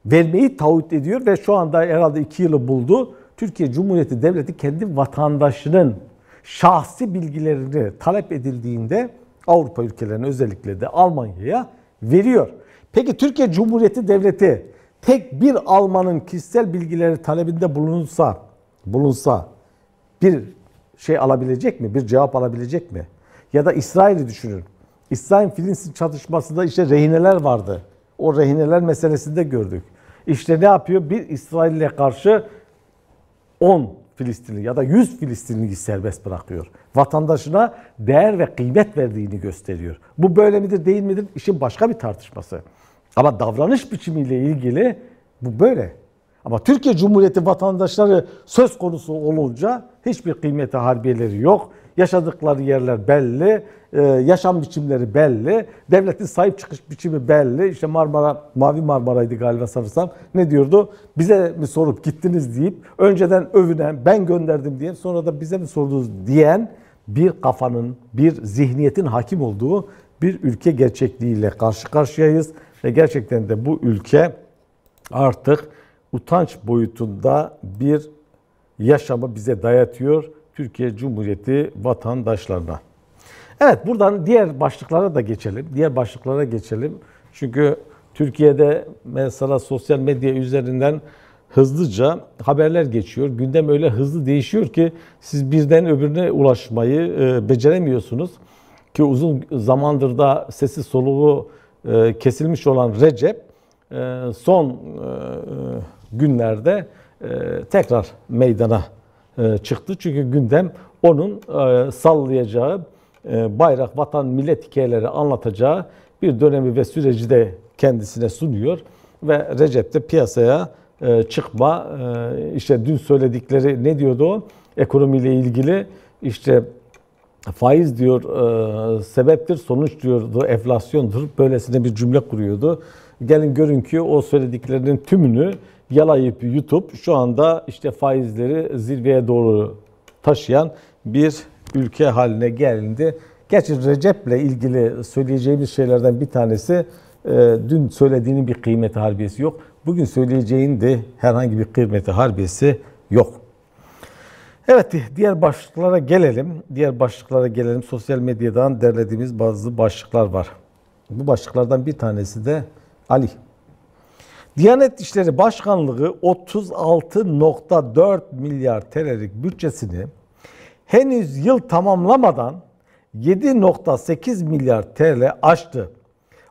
vermeyi taahhüt ediyor ve şu anda herhalde iki yılı buldu. Türkiye Cumhuriyeti Devleti kendi vatandaşının şahsi bilgilerini talep edildiğinde Avrupa ülkelerine özellikle de Almanya'ya veriyor. Peki Türkiye Cumhuriyeti Devleti tek bir Alman'ın kişisel bilgileri talebinde bulunsa, bulunsa bir şey alabilecek mi? Bir cevap alabilecek mi? Ya da İsrail'i düşünün. İsrail Filistin çatışmasında işte rehineler vardı. O rehineler meselesinde gördük. İşte ne yapıyor? Bir İsrail'le karşı 10 Filistinli ya da 100 Filistinliyi serbest bırakıyor. Vatandaşına değer ve kıymet verdiğini gösteriyor. Bu böyle midir değil midir? İşin başka bir tartışması. Ama davranış biçimiyle ilgili bu böyle. Ama Türkiye Cumhuriyeti vatandaşları söz konusu olunca hiçbir kıymeti harbiyeleri yok. Yaşadıkları yerler belli, e, yaşam biçimleri belli, devletin sahip çıkış biçimi belli. İşte Marmara, Mavi Marmara'ydı galiba sanırsam. Ne diyordu? Bize mi sorup gittiniz deyip önceden övünen, ben gönderdim diye sonra da bize mi sordunuz diyen bir kafanın, bir zihniyetin hakim olduğu bir ülke gerçekliğiyle karşı karşıyayız ve gerçekten de bu ülke artık utanç boyutunda bir yaşamı bize dayatıyor Türkiye Cumhuriyeti vatandaşlarına. Evet buradan diğer başlıklara da geçelim. Diğer başlıklara geçelim. Çünkü Türkiye'de mesela sosyal medya üzerinden hızlıca haberler geçiyor. Gündem öyle hızlı değişiyor ki siz birden öbürüne ulaşmayı e, beceremiyorsunuz. Ki uzun zamandır da sesi soluğu e, kesilmiş olan Recep e, son e, günlerde tekrar meydana çıktı. Çünkü gündem onun sallayacağı bayrak, vatan, millet hikayeleri anlatacağı bir dönemi ve süreci de kendisine sunuyor. Ve Recep de piyasaya çıkma, işte dün söyledikleri ne diyordu o? Ekonomiyle ilgili işte faiz diyor e, sebeptir, sonuç diyordu enflasyondur. Böylesine bir cümle kuruyordu. Gelin görün ki o söylediklerinin tümünü yalayıp yutup şu anda işte faizleri zirveye doğru taşıyan bir ülke haline gelindi. Gerçi Recep'le ilgili söyleyeceğimiz şeylerden bir tanesi e, dün söylediğinin bir kıymeti harbiyesi yok. Bugün söyleyeceğin de herhangi bir kıymeti harbiyesi yok. Evet, diğer başlıklara gelelim. Diğer başlıklara gelelim. Sosyal medyadan derlediğimiz bazı başlıklar var. Bu başlıklardan bir tanesi de Ali. Diyanet İşleri Başkanlığı 36.4 milyar TL'lik bütçesini henüz yıl tamamlamadan 7.8 milyar TL aştı.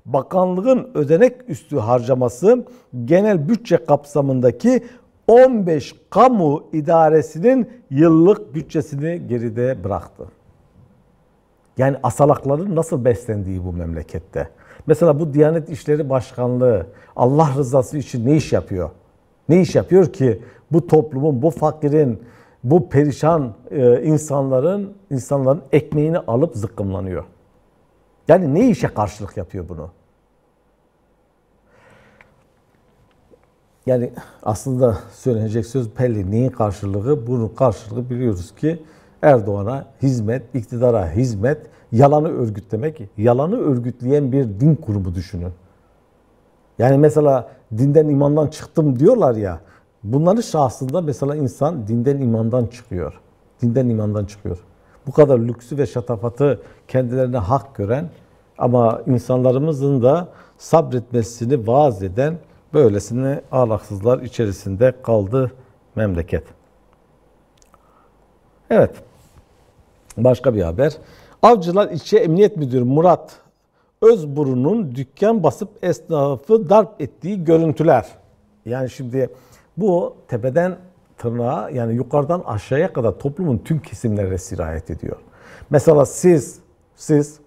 Bakanlığın ödenek üstü harcaması genel bütçe kapsamındaki 15 kamu idaresinin yıllık bütçesini geride bıraktı. Yani asalakların nasıl beslendiği bu memlekette. Mesela bu Diyanet İşleri Başkanlığı Allah rızası için ne iş yapıyor? Ne iş yapıyor ki bu toplumun, bu fakirin, bu perişan e, insanların insanların ekmeğini alıp zıkkımlanıyor. Yani ne işe karşılık yapıyor bunu? Yani aslında söylenecek söz belli. karşılığı? Bunun karşılığı biliyoruz ki Erdoğan'a hizmet, iktidara hizmet, yalanı örgütlemek, yalanı örgütleyen bir din kurumu düşünün. Yani mesela dinden imandan çıktım diyorlar ya. Bunların şahsında mesela insan dinden imandan çıkıyor. Dinden imandan çıkıyor. Bu kadar lüksü ve şatafatı kendilerine hak gören ama insanlarımızın da sabretmesini vaaz eden Böylesine ahlaksızlar içerisinde kaldı memleket. Evet. Başka bir haber. Avcılar İlçe Emniyet Müdürü Murat Özburu'nun dükkan basıp esnafı darp ettiği görüntüler. Yani şimdi bu tepeden tırnağa yani yukarıdan aşağıya kadar toplumun tüm kesimlerine sirayet ediyor. Mesela siz siz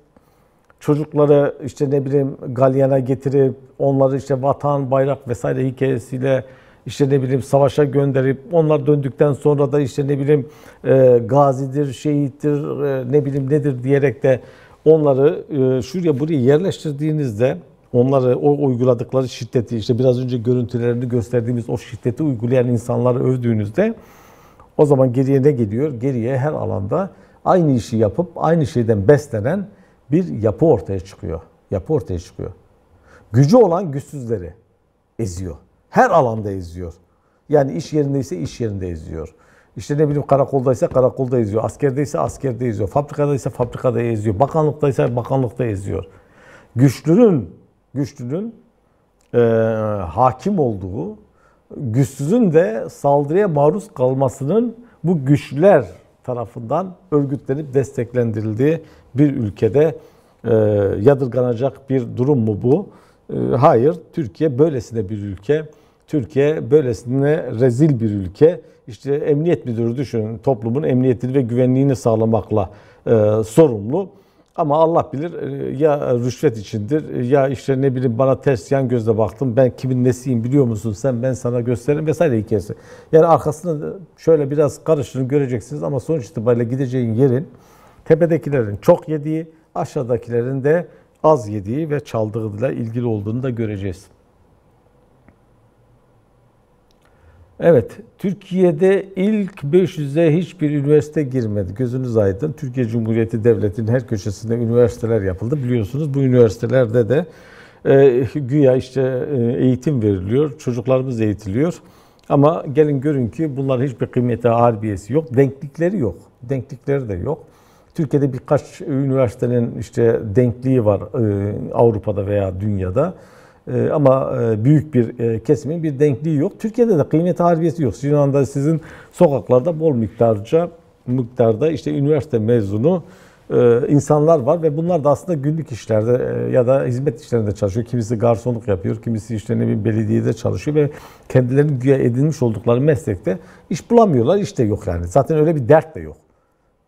çocukları işte ne bileyim galyana getirip onları işte vatan, bayrak vesaire hikayesiyle işte ne bileyim savaşa gönderip onlar döndükten sonra da işte ne bileyim e, gazidir, şehittir, e, ne bileyim nedir diyerek de onları e, şuraya buraya yerleştirdiğinizde onları o uyguladıkları şiddeti işte biraz önce görüntülerini gösterdiğimiz o şiddeti uygulayan insanları övdüğünüzde o zaman geriye ne geliyor? Geriye her alanda aynı işi yapıp aynı şeyden beslenen bir yapı ortaya çıkıyor. Yapı ortaya çıkıyor. Gücü olan güçsüzleri eziyor. Her alanda eziyor. Yani iş yerindeyse iş yerinde eziyor. İşte ne bileyim karakoldaysa karakolda eziyor. Askerdeyse askerde eziyor. Fabrikadaysa fabrikada eziyor. Bakanlıktaysa bakanlıkta eziyor. Güçlünün, güçlünün e, hakim olduğu, güçsüzün de saldırıya maruz kalmasının bu güçler tarafından örgütlenip desteklendirildiği bir ülkede e, yadırganacak bir durum mu bu? E, hayır, Türkiye böylesine bir ülke. Türkiye böylesine rezil bir ülke. İşte emniyet müdürü düşünün toplumun emniyetini ve güvenliğini sağlamakla e, sorumlu. Ama Allah bilir e, ya rüşvet içindir e, ya işte ne bileyim bana ters yan gözle baktım ben kimin nesiyim biliyor musun sen ben sana gösteririm vesaire hikayesi. Yani arkasını şöyle biraz karıştırın göreceksiniz ama sonuç itibariyle gideceğin yerin tepedekilerin çok yediği aşağıdakilerin de az yediği ve çaldığıyla ilgili olduğunu da göreceğiz. Evet, Türkiye'de ilk 500'e hiçbir üniversite girmedi. Gözünüz aydın. Türkiye Cumhuriyeti Devleti'nin her köşesinde üniversiteler yapıldı. Biliyorsunuz bu üniversitelerde de e, güya işte e, eğitim veriliyor, çocuklarımız eğitiliyor. Ama gelin görün ki bunların hiçbir kıymeti, harbiyesi yok. Denklikleri yok. Denklikleri de yok. Türkiye'de birkaç üniversitenin işte denkliği var e, Avrupa'da veya dünyada. Ee, ama e, büyük bir e, kesimin bir denkliği yok. Türkiye'de de kıymet harbiyesi yok. Yunan'da sizin sokaklarda bol miktarca miktarda işte üniversite mezunu e, insanlar var ve bunlar da aslında günlük işlerde ya da hizmet işlerinde çalışıyor. Kimisi garsonluk yapıyor, kimisi işte ne bileyim belediyede çalışıyor ve kendilerinin güya edinmiş oldukları meslekte iş bulamıyorlar, iş de yok yani. Zaten öyle bir dert de yok.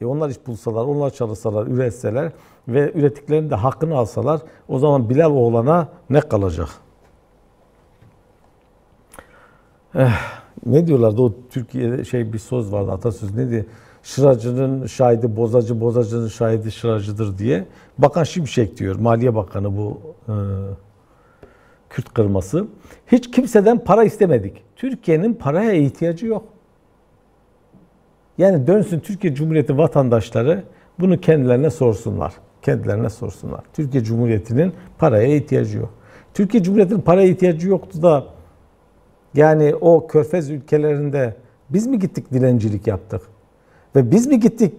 E onlar iş bulsalar, onlar çalışsalar, üretseler ve ürettiklerinin de hakkını alsalar o zaman Bilal oğlana ne kalacak? Eh, ne diyorlardı o Türkiye'de şey bir söz vardı atasöz neydi? Şıracının şahidi bozacı, bozacının şahidi şıracıdır diye. Bakan Şimşek diyor, Maliye Bakanı bu e, Kürt kırması. Hiç kimseden para istemedik. Türkiye'nin paraya ihtiyacı yok. Yani dönsün Türkiye Cumhuriyeti vatandaşları bunu kendilerine sorsunlar. Kendilerine sorsunlar. Türkiye Cumhuriyeti'nin paraya ihtiyacı yok. Türkiye Cumhuriyeti'nin paraya ihtiyacı yoktu da yani o körfez ülkelerinde biz mi gittik dilencilik yaptık? Ve biz mi gittik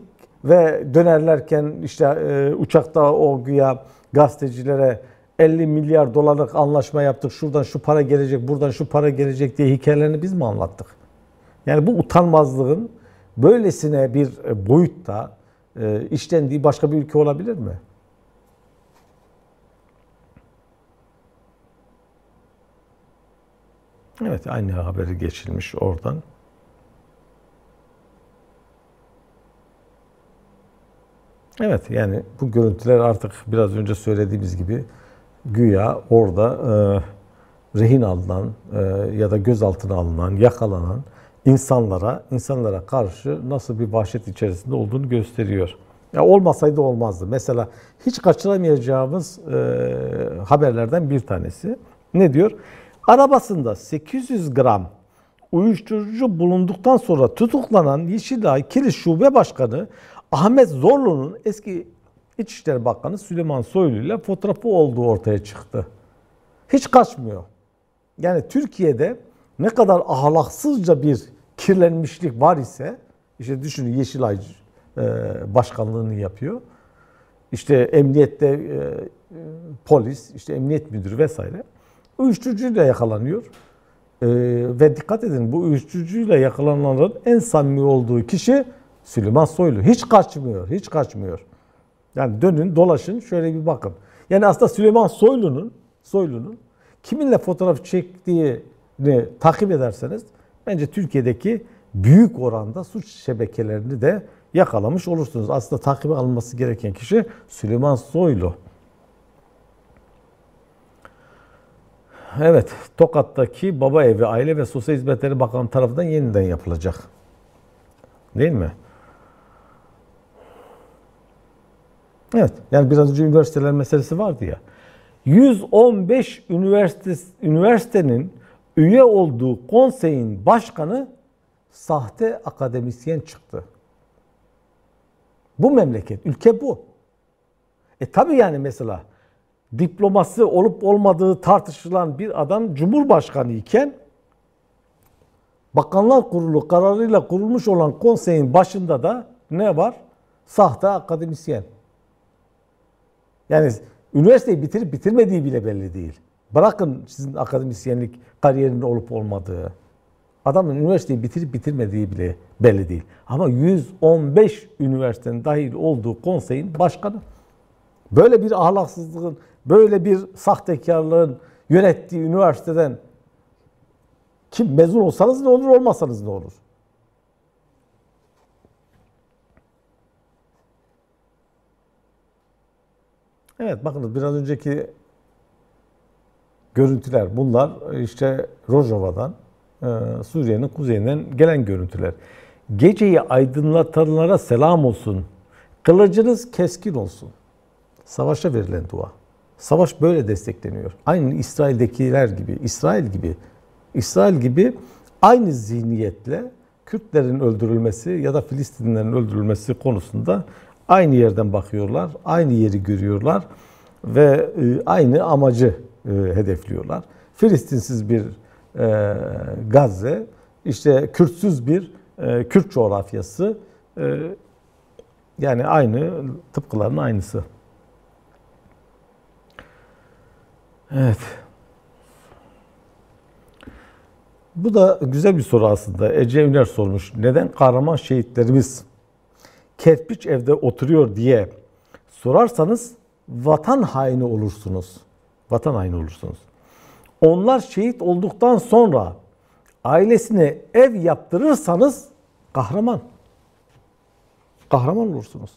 ve dönerlerken işte e, uçakta o güya gazetecilere 50 milyar dolarlık anlaşma yaptık. Şuradan şu para gelecek, buradan şu para gelecek diye hikayelerini biz mi anlattık? Yani bu utanmazlığın böylesine bir e, boyutta e, işlendiği başka bir ülke olabilir mi? Evet aynı haberi geçilmiş oradan. Evet yani bu görüntüler artık biraz önce söylediğimiz gibi güya orada e, rehin alınan e, ya da gözaltına alınan, yakalanan insanlara, insanlara karşı nasıl bir vahşet içerisinde olduğunu gösteriyor. Ya olmasaydı olmazdı. Mesela hiç kaçıramayacağımız e, haberlerden bir tanesi. Ne diyor? Arabasında 800 gram uyuşturucu bulunduktan sonra tutuklanan Yeşilay Kilis Şube Başkanı Ahmet Zorlu'nun eski İçişleri Bakanı Süleyman Soylu ile fotoğrafı olduğu ortaya çıktı. Hiç kaçmıyor. Yani Türkiye'de ne kadar ahlaksızca bir kirlenmişlik var ise işte düşünün Yeşilay e, başkanlığını yapıyor. İşte emniyette e, polis, işte emniyet müdürü vesaire uyuşturucuyla yakalanıyor. E, ve dikkat edin bu uyuşturucuyla yakalananların en samimi olduğu kişi Süleyman Soylu. Hiç kaçmıyor, hiç kaçmıyor. Yani dönün dolaşın şöyle bir bakın. Yani aslında Süleyman Soylu'nun Soylu'nun kiminle fotoğraf çektiği takip ederseniz bence Türkiye'deki büyük oranda suç şebekelerini de yakalamış olursunuz. Aslında takibe alınması gereken kişi Süleyman Soylu. Evet, Tokat'taki Baba Evi Aile ve Sosyal Hizmetleri Bakanı tarafından yeniden yapılacak. Değil mi? Evet, yani biraz önce üniversiteler meselesi vardı ya. 115 üniversite, üniversitenin üye olduğu konseyin başkanı sahte akademisyen çıktı. Bu memleket, ülke bu. E tabi yani mesela diploması olup olmadığı tartışılan bir adam cumhurbaşkanı iken Bakanlar Kurulu kararıyla kurulmuş olan konseyin başında da ne var? Sahte akademisyen. Yani üniversiteyi bitirip bitirmediği bile belli değil. Bırakın sizin akademisyenlik kariyerinin olup olmadığı. Adamın üniversiteyi bitirip bitirmediği bile belli değil. Ama 115 üniversitenin dahil olduğu konseyin başkanı. Böyle bir ahlaksızlığın, böyle bir sahtekarlığın yönettiği üniversiteden kim mezun olsanız ne olur, olmasanız ne olur? Evet bakınız biraz önceki görüntüler. Bunlar işte Rojava'dan, e, Suriye'nin kuzeyinden gelen görüntüler. Geceyi aydınlatanlara selam olsun. Kılıcınız keskin olsun. Savaşa verilen dua. Savaş böyle destekleniyor. Aynı İsrail'dekiler gibi, İsrail gibi, İsrail gibi aynı zihniyetle Kürtlerin öldürülmesi ya da Filistinlerin öldürülmesi konusunda aynı yerden bakıyorlar, aynı yeri görüyorlar ve e, aynı amacı e, hedefliyorlar. Filistinsiz bir e, Gazze, işte Kürtsüz bir e, Kürt coğrafyası e, yani aynı tıpkıların aynısı. Evet. Bu da güzel bir soru aslında. Ece Üner sormuş. Neden kahraman şehitlerimiz kerpiç evde oturuyor diye sorarsanız vatan haini olursunuz. Vatan haini olursunuz. Onlar şehit olduktan sonra ailesine ev yaptırırsanız kahraman. Kahraman olursunuz.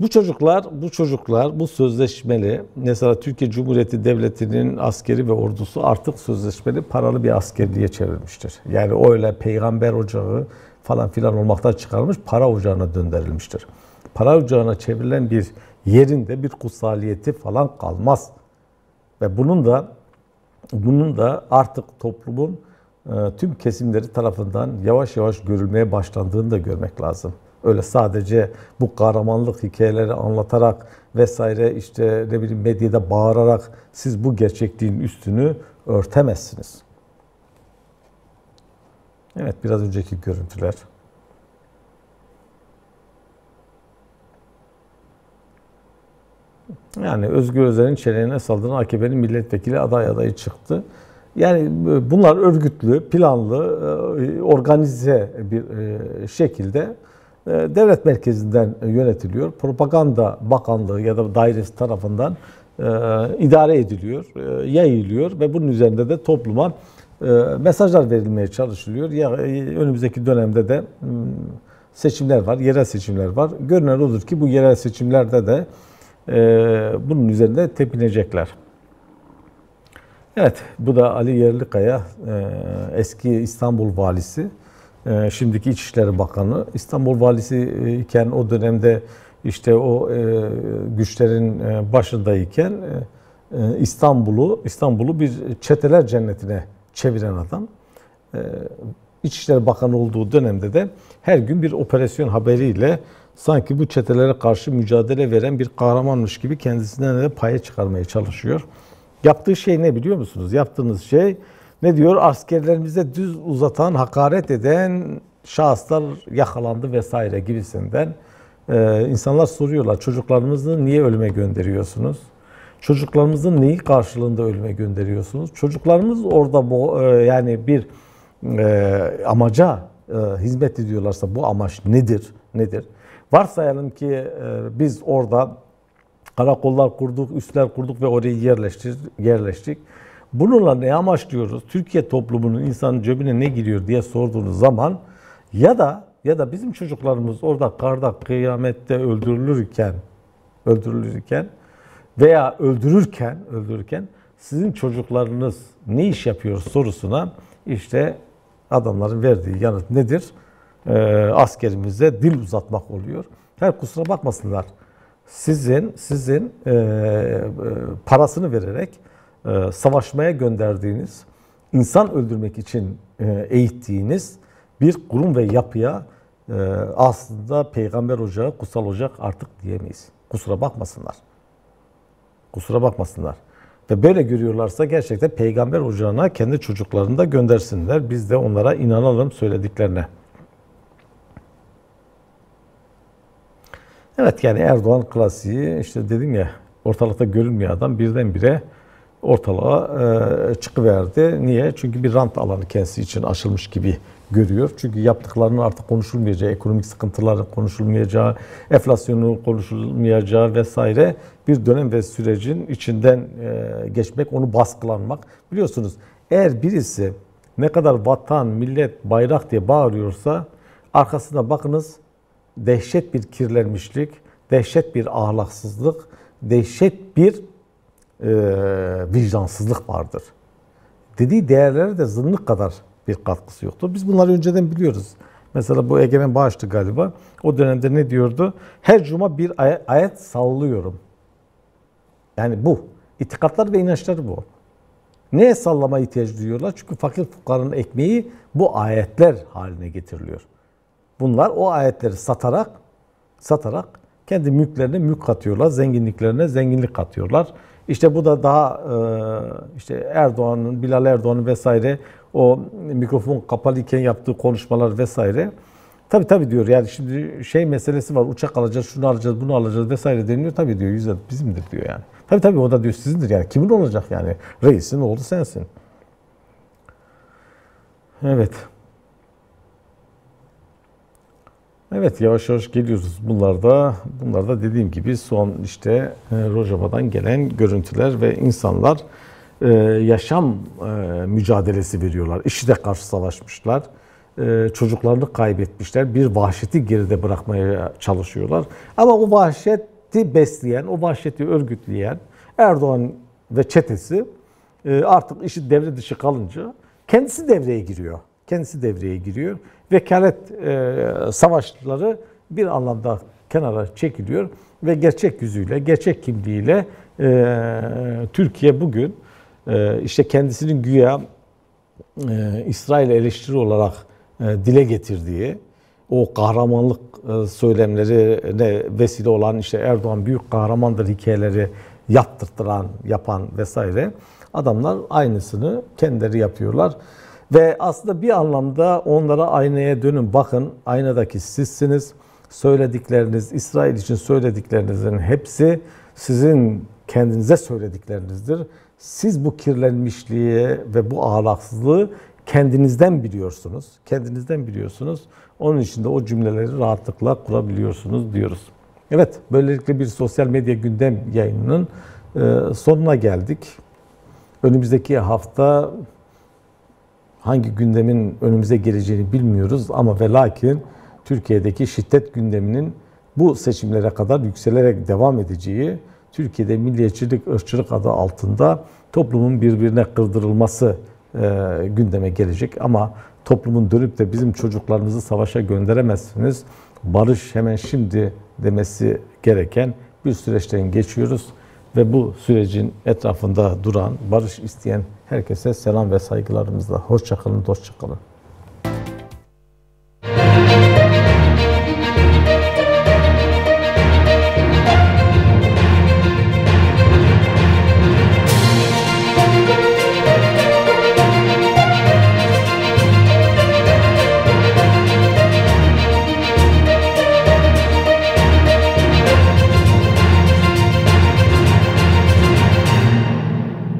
Bu çocuklar, bu çocuklar bu sözleşmeli mesela Türkiye Cumhuriyeti Devleti'nin askeri ve ordusu artık sözleşmeli paralı bir askerliğe çevrilmiştir. Yani öyle peygamber ocağı falan filan olmaktan çıkarılmış para ocağına döndürülmüştür. Para ocağına çevrilen bir yerinde bir kutsaliyeti falan kalmaz. Ve bunun da bunun da artık toplumun e, tüm kesimleri tarafından yavaş yavaş görülmeye başlandığını da görmek lazım. Öyle sadece bu kahramanlık hikayeleri anlatarak vesaire işte ne bileyim medyada bağırarak siz bu gerçekliğin üstünü örtemezsiniz. Evet biraz önceki görüntüler. Yani Özgür Özel'in çeneğine saldıran AKP'nin milletvekili aday adayı çıktı. Yani e, bunlar örgütlü, planlı, e, organize bir e, şekilde devlet merkezinden yönetiliyor. Propaganda Bakanlığı ya da dairesi tarafından idare ediliyor, yayılıyor ve bunun üzerinde de topluma mesajlar verilmeye çalışılıyor. Ya önümüzdeki dönemde de hmm, seçimler var, yerel seçimler var. Görünen olur ki bu yerel seçimlerde de ee, bunun üzerinde tepinecekler. Evet, bu da Ali Yerlikaya, e, eski İstanbul valisi, e, şimdiki İçişleri Bakanı. İstanbul valisi e, iken o dönemde işte o güçlerin başındayken İstanbul'u İstanbul'u bir çeteler cennetine çeviren adam. İçişleri Bakanı olduğu dönemde de her gün bir operasyon haberiyle sanki bu çetelere karşı mücadele veren bir kahramanmış gibi kendisinden de paya çıkarmaya çalışıyor. Yaptığı şey ne biliyor musunuz? Yaptığınız şey ne diyor? Askerlerimize düz uzatan, hakaret eden şahıslar yakalandı vesaire gibisinden. Ee, insanlar soruyorlar çocuklarımızı niye ölüme gönderiyorsunuz? Çocuklarımızı neyi karşılığında ölüme gönderiyorsunuz? Çocuklarımız orada bu e, yani bir e, amaca e, hizmet ediyorlarsa bu amaç nedir? Nedir? Varsayalım ki e, biz orada karakollar kurduk, üsler kurduk ve orayı yerleştir, yerleştik. Bununla ne amaçlıyoruz? Türkiye toplumunun insanın cebine ne giriyor diye sorduğunuz zaman ya da ya da bizim çocuklarımız orada karda kıyamette öldürülürken öldürülürken veya öldürürken öldürürken sizin çocuklarınız ne iş yapıyor sorusuna işte adamların verdiği yanıt nedir? Ee, askerimize dil uzatmak oluyor. Her kusura bakmasınlar. Sizin sizin e, e, parasını vererek e, savaşmaya gönderdiğiniz, insan öldürmek için eğittiğiniz bir kurum ve yapıya aslında Peygamber Ocağı, Kutsal Ocak artık diyemeyiz. Kusura bakmasınlar. Kusura bakmasınlar. Ve böyle görüyorlarsa gerçekten Peygamber Ocağı'na kendi çocuklarını da göndersinler. Biz de onlara inanalım söylediklerine. Evet yani Erdoğan klasiği işte dedim ya ortalıkta görünmeyen adam birdenbire ortalığa e, çıkıverdi. Niye? Çünkü bir rant alanı kendisi için açılmış gibi görüyor. Çünkü yaptıklarının artık konuşulmayacağı, ekonomik sıkıntıların konuşulmayacağı, enflasyonun konuşulmayacağı vesaire bir dönem ve sürecin içinden e, geçmek, onu baskılanmak. Biliyorsunuz eğer birisi ne kadar vatan, millet, bayrak diye bağırıyorsa arkasına bakınız dehşet bir kirlenmişlik, dehşet bir ahlaksızlık, dehşet bir e, vicdansızlık vardır. Dediği değerlere de zınlık kadar bir katkısı yoktur. Biz bunları önceden biliyoruz. Mesela bu Egemen Bağış'tı galiba. O dönemde ne diyordu? Her cuma bir ayet, ayet sallıyorum. Yani bu. İtikatlar ve inançlar bu. Neye sallama ihtiyacı duyuyorlar? Çünkü fakir fukaranın ekmeği bu ayetler haline getiriliyor. Bunlar o ayetleri satarak satarak kendi mülklerine mülk katıyorlar, zenginliklerine zenginlik katıyorlar. İşte bu da daha e, işte Erdoğan'ın, Bilal Erdoğan'ın vesaire o mikrofon kapalı yaptığı konuşmalar vesaire. Tabi tabi diyor yani şimdi şey meselesi var uçak alacağız, şunu alacağız, bunu alacağız vesaire deniliyor. Tabi diyor yüzde bizimdir diyor yani. Tabi tabi o da diyor sizindir yani kimin olacak yani reisin oğlu sensin. Evet. Evet yavaş yavaş geliyoruz. Bunlar da, bunlar da dediğim gibi son işte e, Rojava'dan gelen görüntüler ve insanlar e, yaşam e, mücadelesi veriyorlar. İşi de karşılaşmışlar. Çocuklarını kaybetmişler. Bir vahşeti geride bırakmaya çalışıyorlar. Ama o vahşeti besleyen, o vahşeti örgütleyen Erdoğan ve çetesi artık işi devre dışı kalınca kendisi devreye giriyor. Kendisi devreye giriyor vekalet e, savaşları bir anlamda kenara çekiliyor ve gerçek yüzüyle, gerçek kimliğiyle e, Türkiye bugün e, işte kendisinin güya e, İsrail eleştiri olarak e, dile getirdiği o kahramanlık e, söylemlerine vesile olan işte Erdoğan büyük kahramandır hikayeleri yaptırtıran, yapan vesaire adamlar aynısını kendileri yapıyorlar. Ve aslında bir anlamda onlara aynaya dönün bakın aynadaki sizsiniz. Söyledikleriniz, İsrail için söylediklerinizin hepsi sizin kendinize söylediklerinizdir. Siz bu kirlenmişliği ve bu ahlaksızlığı kendinizden biliyorsunuz. Kendinizden biliyorsunuz. Onun için de o cümleleri rahatlıkla kurabiliyorsunuz diyoruz. Evet, böylelikle bir sosyal medya gündem yayınının e, sonuna geldik. Önümüzdeki hafta hangi gündemin önümüze geleceğini bilmiyoruz ama ve lakin Türkiye'deki şiddet gündeminin bu seçimlere kadar yükselerek devam edeceği, Türkiye'de milliyetçilik, ırkçılık adı altında toplumun birbirine kırdırılması e, gündeme gelecek. Ama toplumun dönüp de bizim çocuklarımızı savaşa gönderemezsiniz, barış hemen şimdi demesi gereken bir süreçten geçiyoruz. Ve bu sürecin etrafında duran, barış isteyen Herkese selam ve saygılarımızla. Hoşçakalın, dostçakalın.